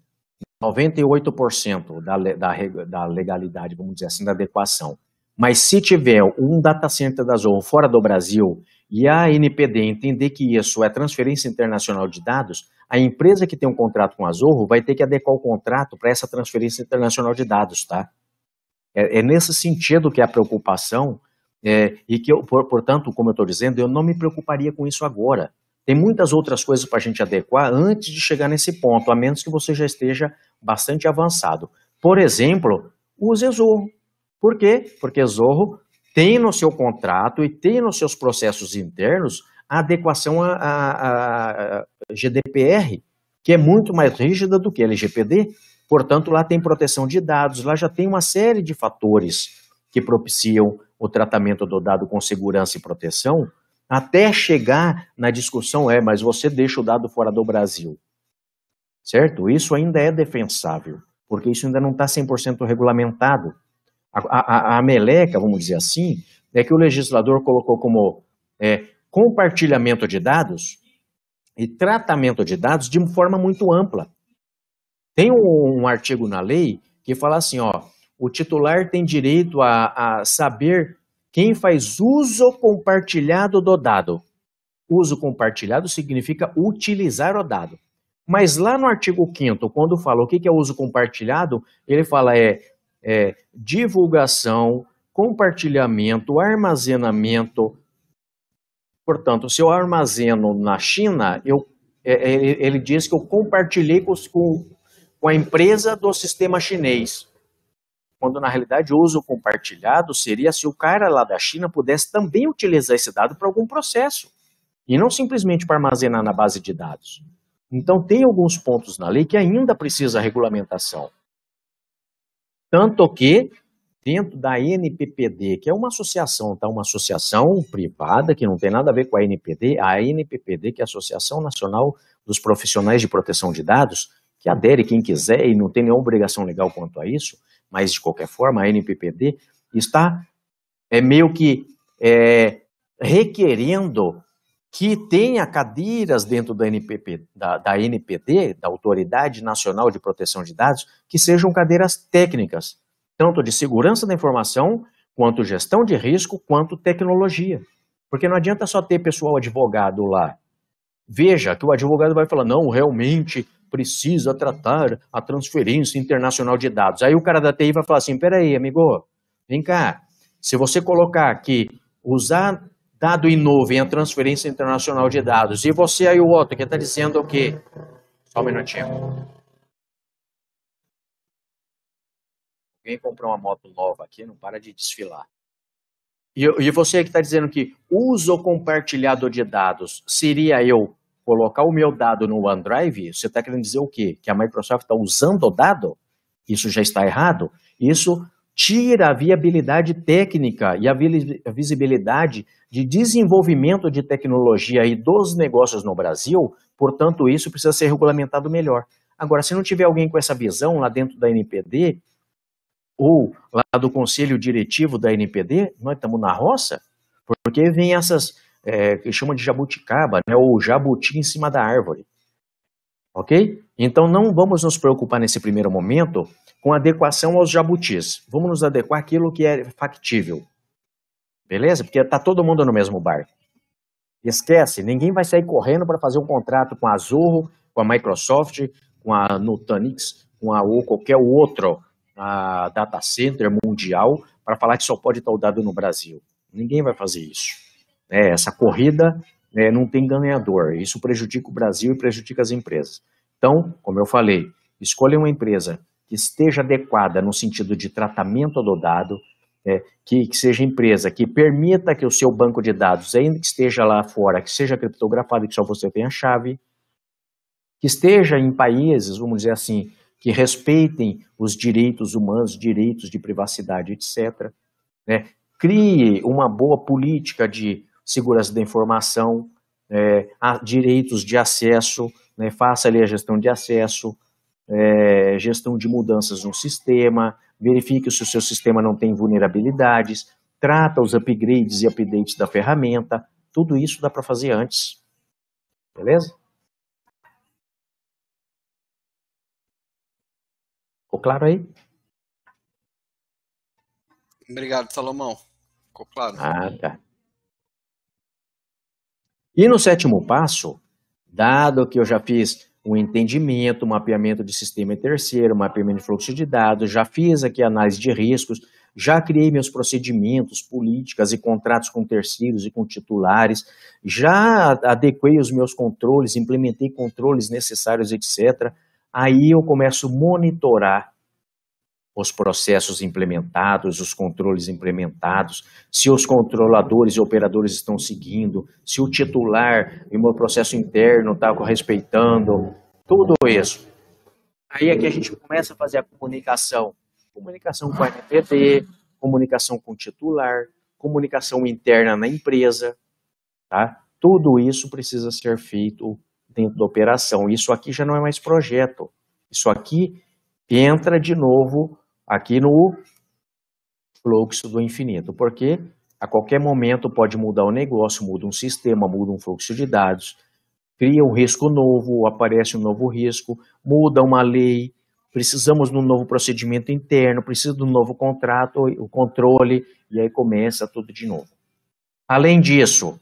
98% da, da, da legalidade, vamos dizer assim, da adequação. Mas se tiver um data center da Zorro fora do Brasil e a NPD entender que isso é transferência internacional de dados, a empresa que tem um contrato com a Zorro vai ter que adequar o contrato para essa transferência internacional de dados, tá? É, é nesse sentido que é a preocupação, é, e que, eu, portanto, como eu estou dizendo, eu não me preocuparia com isso agora. Tem muitas outras coisas para a gente adequar antes de chegar nesse ponto, a menos que você já esteja bastante avançado. Por exemplo, use Zorro. Por quê? Porque Zorro tem no seu contrato e tem nos seus processos internos a adequação à, à GDPR, que é muito mais rígida do que a LGPD. Portanto, lá tem proteção de dados, lá já tem uma série de fatores que propiciam o tratamento do dado com segurança e proteção até chegar na discussão é, mas você deixa o dado fora do Brasil. Certo? Isso ainda é defensável, porque isso ainda não está 100% regulamentado. A, a, a, meleca, vamos dizer assim, é que o legislador colocou como é, compartilhamento de dados e tratamento de dados de forma muito ampla. Tem um, um artigo na lei que fala assim, ó, o titular tem direito a, a saber quem faz uso compartilhado do dado. Uso compartilhado significa utilizar o dado. Mas lá no artigo 5 quando fala o que é uso compartilhado, ele fala é, é divulgação, compartilhamento, armazenamento. Portanto, se eu armazeno na China, eu, ele, é, é, ele diz que eu compartilhei com, com a empresa do sistema chinês quando na realidade o uso compartilhado seria se o cara lá da China pudesse também utilizar esse dado para algum processo, e não simplesmente para armazenar na base de dados. Então, tem alguns pontos na lei que ainda precisa regulamentação. Tanto que, dentro da NPPD, que é uma associação, tá? uma associação privada que não tem nada a ver com a NPD, a NPPD, que é a Associação Nacional dos Profissionais de Proteção de Dados, que adere quem quiser e não tem nenhuma obrigação legal quanto a isso, mas, de qualquer forma, a NPPD está é, meio que é, requerendo que tenha cadeiras dentro da, NPP, da, da NPD, da Autoridade Nacional de Proteção de Dados, que sejam cadeiras técnicas, tanto de segurança da informação, quanto gestão de risco, quanto tecnologia. Porque não adianta só ter pessoal advogado lá. Veja que o advogado vai falar: não, realmente precisa tratar a transferência internacional de dados. Aí o cara da TI vai falar assim: peraí, amigo, vem cá. Se você colocar que usar dado em nuvem a transferência internacional de dados, e você aí o outro que está dizendo o quê? Só um minutinho. Alguém comprou uma moto nova aqui, não para de desfilar. E, e você que está dizendo que uso compartilhado de dados seria eu colocar o meu dado no OneDrive, você está querendo dizer o quê? Que a Microsoft está usando o dado? Isso já está errado? Isso tira a viabilidade técnica e a visibilidade de desenvolvimento de tecnologia e dos negócios no Brasil, portanto, isso precisa ser regulamentado melhor. Agora, se não tiver alguém com essa visão lá dentro da NPD, ou lá do conselho diretivo da NPD, nós estamos na roça, porque vem essas é, que chama de jabuticaba, né, ou jabuti em cima da árvore. Ok? Então não vamos nos preocupar nesse primeiro momento com adequação aos jabutis. Vamos nos adequar àquilo que é factível. Beleza? Porque está todo mundo no mesmo barco. Esquece, ninguém vai sair correndo para fazer um contrato com a Azurro, com a Microsoft, com a Nutanix, com a ou qualquer outro a data center mundial para falar que só pode estar o dado no Brasil. Ninguém vai fazer isso. É, essa corrida é, não tem ganhador. Isso prejudica o Brasil e prejudica as empresas. Então, como eu falei, escolha uma empresa que esteja adequada no sentido de tratamento do dado, é, que, que, seja empresa que permita que o seu banco de dados, ainda que esteja lá fora, que seja criptografado e que só você tenha a chave, que esteja em países, vamos dizer assim, que respeitem os direitos humanos, direitos de privacidade, etc. Né? Crie uma boa política de segurança da informação, é, direitos de acesso, né, faça ali a gestão de acesso, é, gestão de mudanças no sistema, verifique se o seu sistema não tem vulnerabilidades, trata os upgrades e updates da ferramenta, tudo isso dá para fazer antes. Beleza? Ficou claro aí? Obrigado, Salomão. Ficou claro. Ah, tá. E no sétimo passo, dado que eu já fiz o um entendimento, mapeamento de sistema terceiro, mapeamento de fluxo de dados, já fiz aqui análise de riscos, já criei meus procedimentos, políticas e contratos com terceiros e com titulares, já adequei os meus controles, implementei controles necessários, etc. Aí eu começo a monitorar os processos implementados, os controles implementados, se os controladores e operadores estão seguindo, se o titular e o meu processo interno está respeitando, tudo isso. Aí é que a gente começa a fazer a comunicação. Comunicação com a NPD, comunicação com o titular, comunicação interna na empresa, tá? Tudo isso precisa ser feito dentro da operação. Isso aqui já não é mais projeto. Isso aqui entra de novo aqui no fluxo do infinito, porque a qualquer momento pode mudar o negócio, muda um sistema, muda um fluxo de dados, cria um risco novo, aparece um novo risco, muda uma lei, precisamos de um novo procedimento interno, precisa de um novo contrato, o controle, e aí começa tudo de novo. Além disso,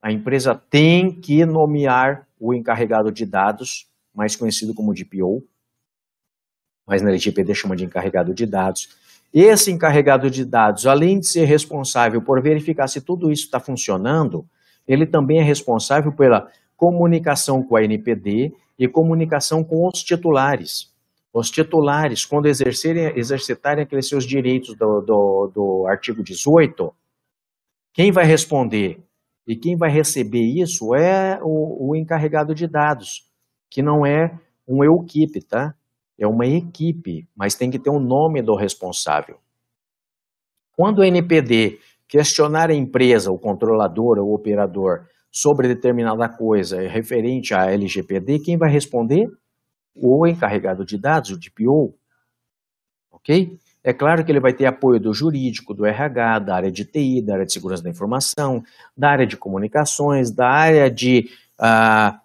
a empresa tem que nomear o encarregado de dados, mais conhecido como DPO, mas na LGPD chama de encarregado de dados. Esse encarregado de dados, além de ser responsável por verificar se tudo isso está funcionando, ele também é responsável pela comunicação com a NPD e comunicação com os titulares. Os titulares, quando exercerem, exercitarem aqueles seus direitos do, do, do artigo 18, quem vai responder e quem vai receber isso é o, o encarregado de dados, que não é um equipe, tá? é uma equipe, mas tem que ter o um nome do responsável. Quando o NPD questionar a empresa, o controlador ou o operador sobre determinada coisa referente à LGPD, quem vai responder? O encarregado de dados, o DPO. Ok? É claro que ele vai ter apoio do jurídico, do RH, da área de TI, da área de segurança da informação, da área de comunicações, da área de uh,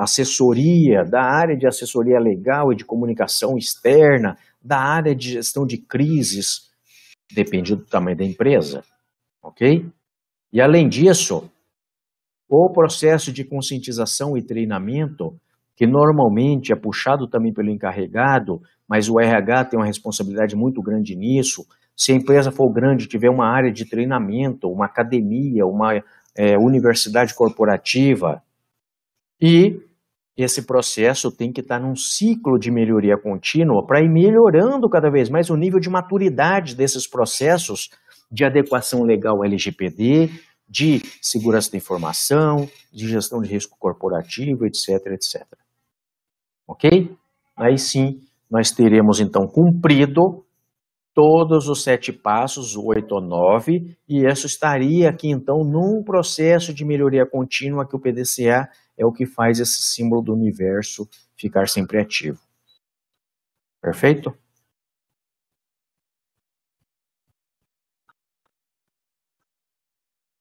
assessoria, da área de assessoria legal e de comunicação externa, da área de gestão de crises, depende do tamanho da empresa, ok? E além disso, o processo de conscientização e treinamento, que normalmente é puxado também pelo encarregado, mas o RH tem uma responsabilidade muito grande nisso. Se a empresa for grande, tiver uma área de treinamento, uma academia, uma é, universidade corporativa, e esse processo tem que estar num ciclo de melhoria contínua para ir melhorando cada vez mais o nível de maturidade desses processos de adequação legal LGPD, de segurança da informação, de gestão de risco corporativo, etc, etc. Ok? Aí sim, nós teremos então cumprido todos os sete passos, oito ou nove, e isso estaria aqui então num processo de melhoria contínua que o PDCA é o que faz esse símbolo do universo ficar sempre ativo. Perfeito?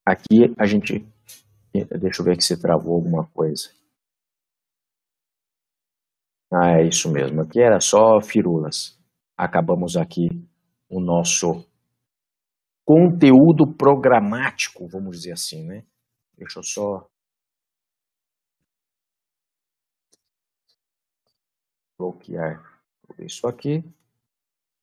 Aqui a gente. Deixa eu ver se travou alguma coisa. Ah, é isso mesmo. Aqui era só firulas. Acabamos aqui o nosso conteúdo programático, vamos dizer assim, né? Deixa eu só bloquear isso aqui.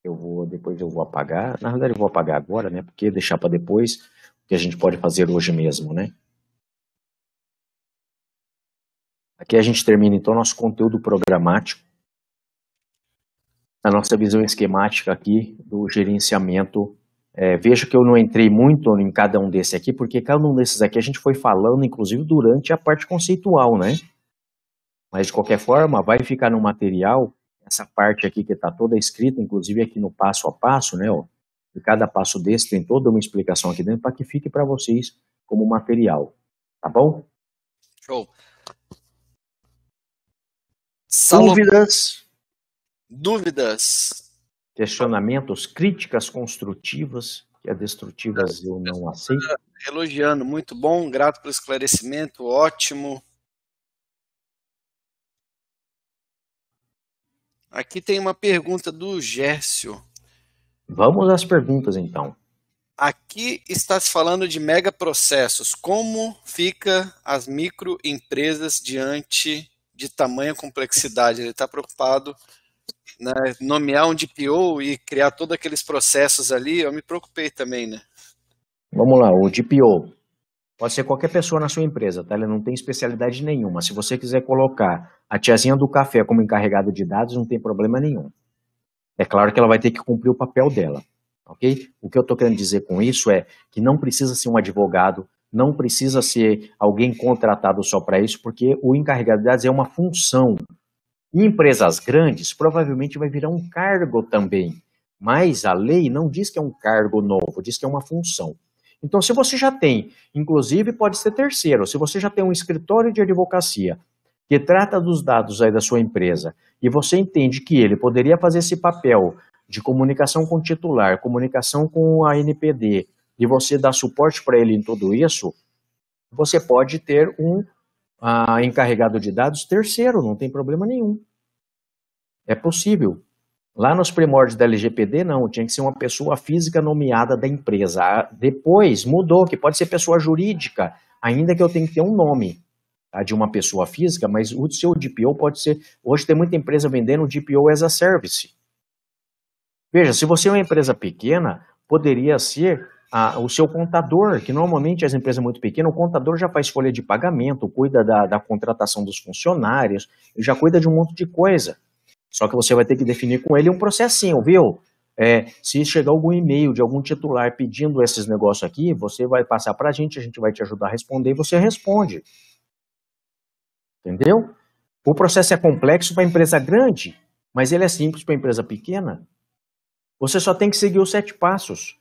Eu vou, depois eu vou apagar. Na verdade, eu vou apagar agora, né? Porque deixar para depois, o que a gente pode fazer hoje mesmo, né? Aqui a gente termina, então, nosso conteúdo programático. A nossa visão esquemática aqui do gerenciamento. É, veja que eu não entrei muito em cada um desse aqui, porque cada um desses aqui a gente foi falando, inclusive, durante a parte conceitual, né? Mas, de qualquer forma, vai ficar no material, essa parte aqui que está toda escrita, inclusive aqui no passo a passo, né? Ó, de cada passo desse tem toda uma explicação aqui dentro para que fique para vocês como material. Tá bom? Show. Salom... Dúvidas? Dúvidas. Questionamentos, críticas construtivas, que destrutivas eu não aceito. Elogiando, muito bom, grato pelo esclarecimento, ótimo. Aqui tem uma pergunta do Gércio. Vamos às perguntas então. Aqui está se falando de megaprocessos. Como fica as microempresas diante de tamanha complexidade? Ele está preocupado né, nomear um DPO e criar todos aqueles processos ali. Eu me preocupei também, né? Vamos lá, o DPO Pode ser qualquer pessoa na sua empresa, tá? Ela não tem especialidade nenhuma. Se você quiser colocar a tiazinha do café como encarregada de dados, não tem problema nenhum. É claro que ela vai ter que cumprir o papel dela, ok? O que eu estou querendo dizer com isso é que não precisa ser um advogado, não precisa ser alguém contratado só para isso, porque o encarregado de dados é uma função. Em empresas grandes, provavelmente vai virar um cargo também. Mas a lei não diz que é um cargo novo, diz que é uma função. Então, se você já tem, inclusive pode ser terceiro, se você já tem um escritório de advocacia que trata dos dados aí da sua empresa e você entende que ele poderia fazer esse papel de comunicação com o titular, comunicação com a NPD e você dá suporte para ele em tudo isso, você pode ter um ah, encarregado de dados terceiro, não tem problema nenhum. É possível. Lá nos primórdios da LGPD, não, tinha que ser uma pessoa física nomeada da empresa. Ah, depois mudou, que pode ser pessoa jurídica, ainda que eu tenha que ter um nome tá, de uma pessoa física, mas o seu DPO pode ser. Hoje tem muita empresa vendendo DPO as a service. Veja, se você é uma empresa pequena, poderia ser a, o seu contador, que normalmente as empresas muito pequenas, o contador já faz folha de pagamento, cuida da, da contratação dos funcionários, já cuida de um monte de coisa. Só que você vai ter que definir com ele um processinho, viu? É, se chegar algum e-mail de algum titular pedindo esses negócios aqui, você vai passar para a gente, a gente vai te ajudar a responder e você responde. Entendeu? O processo é complexo para empresa grande, mas ele é simples para empresa pequena. Você só tem que seguir os sete passos.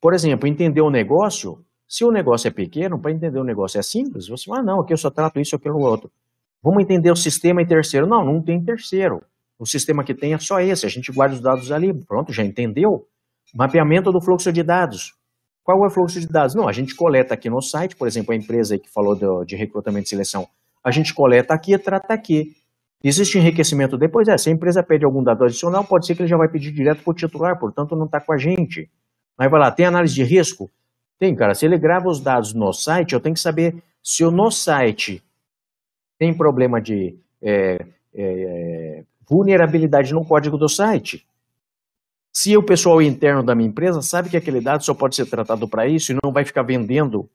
Por exemplo, entender o negócio. Se o negócio é pequeno, para entender o negócio é simples, você fala, ah, não, aqui eu só trato isso, aquilo, outro. Vamos entender o sistema em terceiro. Não, não tem terceiro. O sistema que tem é só esse, a gente guarda os dados ali, pronto, já entendeu? Mapeamento do fluxo de dados. Qual é o fluxo de dados? Não, a gente coleta aqui no site, por exemplo, a empresa que falou do, de recrutamento e seleção, a gente coleta aqui e trata aqui. Existe enriquecimento depois? É, se a empresa pede algum dado adicional, pode ser que ele já vai pedir direto para o titular, portanto não está com a gente. Aí vai lá, tem análise de risco? Tem, cara. Se ele grava os dados no site, eu tenho que saber se o no site tem problema de é, é, vulnerabilidade no código do site. Se o pessoal interno da minha empresa sabe que aquele dado só pode ser tratado para isso e não vai ficar vendendo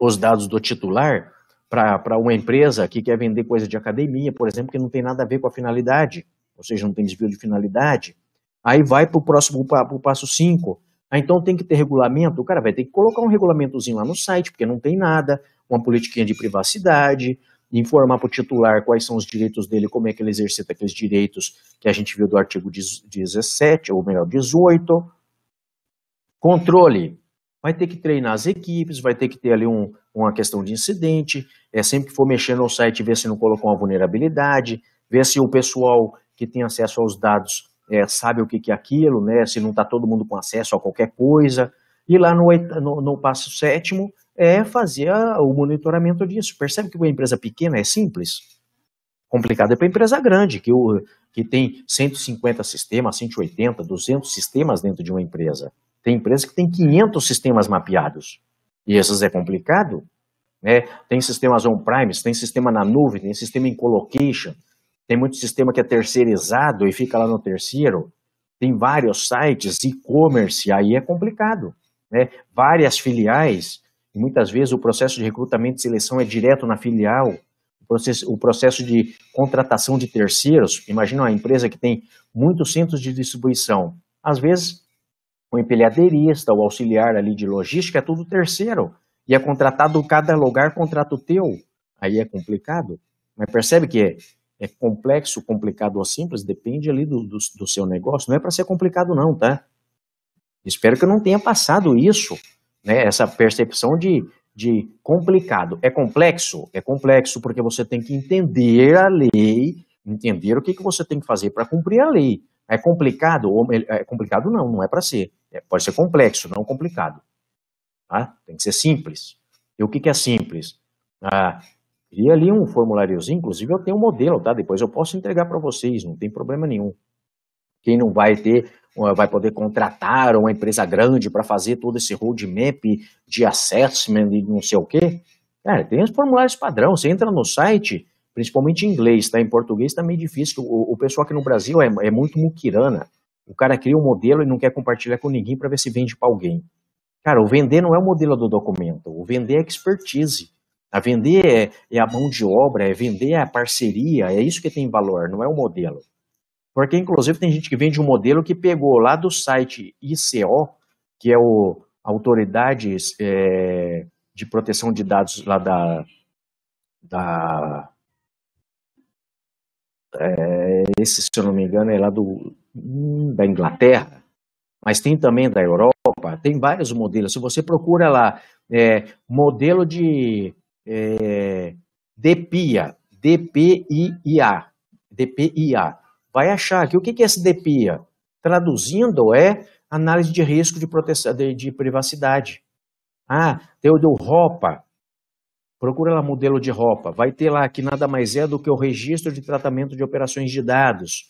os dados do titular para uma empresa que quer vender coisa de academia, por exemplo, que não tem nada a ver com a finalidade, ou seja, não tem desvio de finalidade, aí vai para o próximo pro passo 5. Ah, então tem que ter regulamento? O cara vai ter que colocar um regulamentozinho lá no site, porque não tem nada, uma politiquinha de privacidade, informar para o titular quais são os direitos dele, como é que ele exercita aqueles direitos que a gente viu do artigo 17, ou melhor, 18. Controle. Vai ter que treinar as equipes, vai ter que ter ali um, uma questão de incidente. É sempre que for mexer no site, ver se não colocou uma vulnerabilidade, ver se o pessoal que tem acesso aos dados é, sabe o que, que é aquilo, né? Se não está todo mundo com acesso a qualquer coisa. E lá no, no, no passo sétimo, é fazer a, o monitoramento disso. Percebe que uma empresa pequena é simples? Complicado é para empresa grande, que, o, que tem 150 sistemas, 180, 200 sistemas dentro de uma empresa. Tem empresa que tem 500 sistemas mapeados. E esses é complicado. Né? Tem sistemas on-premise, tem sistema na nuvem, tem sistema em colocation, tem muito sistema que é terceirizado e fica lá no terceiro. Tem vários sites, e-commerce, aí é complicado. Né? Várias filiais, muitas vezes o processo de recrutamento e seleção é direto na filial, o processo, o processo de contratação de terceiros, imagina uma empresa que tem muitos centros de distribuição, às vezes o empilhadeirista, o auxiliar ali de logística é tudo terceiro, e é contratado cada lugar contrato teu, aí é complicado, mas percebe que é, é complexo, complicado ou simples, depende ali do, do, do seu negócio, não é para ser complicado não, tá? Espero que eu não tenha passado isso, né? Essa percepção de, de complicado. É complexo? É complexo porque você tem que entender a lei, entender o que, que você tem que fazer para cumprir a lei. É complicado? Ou, é complicado não, não é para ser. É, pode ser complexo, não complicado. Tá? Tem que ser simples. E o que, que é simples? Ah, cria ali um formuláriozinho, inclusive eu tenho um modelo, tá? Depois eu posso entregar para vocês, não tem problema nenhum. Quem não vai ter vai poder contratar uma empresa grande para fazer todo esse roadmap de assessment e não sei o quê. Cara, tem os formulários padrão. Você entra no site, principalmente em inglês, tá? Em português também tá meio difícil. O, o, pessoal aqui no Brasil é, é, muito muquirana. O cara cria um modelo e não quer compartilhar com ninguém para ver se vende para alguém. Cara, o vender não é o modelo do documento. O vender é expertise. A vender é, é a mão de obra, é vender é a parceria. É isso que tem valor, não é o modelo. Porque, inclusive, tem gente que vende um modelo que pegou lá do site ICO, que é o Autoridades é, de Proteção de Dados lá da. da é, esse, se eu não me engano, é lá do, hum, da Inglaterra, mas tem também da Europa, tem vários modelos. Se você procura lá, é, modelo de é, DPIA, DPIA, DPIA, vai achar que o que é SDPIA? Traduzindo, é análise de risco de, proteção, de, de privacidade. Ah, tem o do ROPA. Procura lá modelo de ROPA. Vai ter lá que nada mais é do que o registro de tratamento de operações de dados.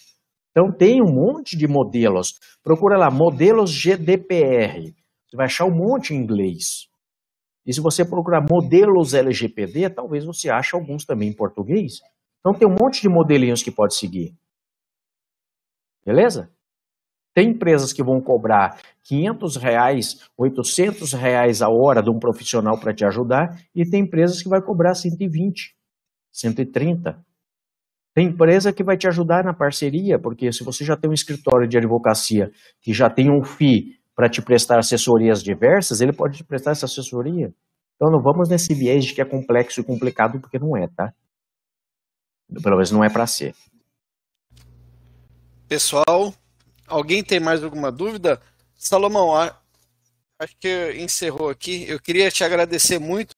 Então tem um monte de modelos. Procura lá modelos GDPR. Você vai achar um monte em inglês. E se você procurar modelos LGPD, talvez você ache alguns também em português. Então tem um monte de modelinhos que pode seguir. Beleza? Tem empresas que vão cobrar 500 reais, 800 reais a hora de um profissional para te ajudar e tem empresas que vai cobrar 120, 130. Tem empresa que vai te ajudar na parceria, porque se você já tem um escritório de advocacia que já tem um FII para te prestar assessorias diversas, ele pode te prestar essa assessoria. Então não vamos nesse viés de que é complexo e complicado, porque não é, tá? Pelo menos não é para ser. Pessoal, alguém tem mais alguma dúvida? Salomão, acho que encerrou aqui. Eu queria te agradecer muito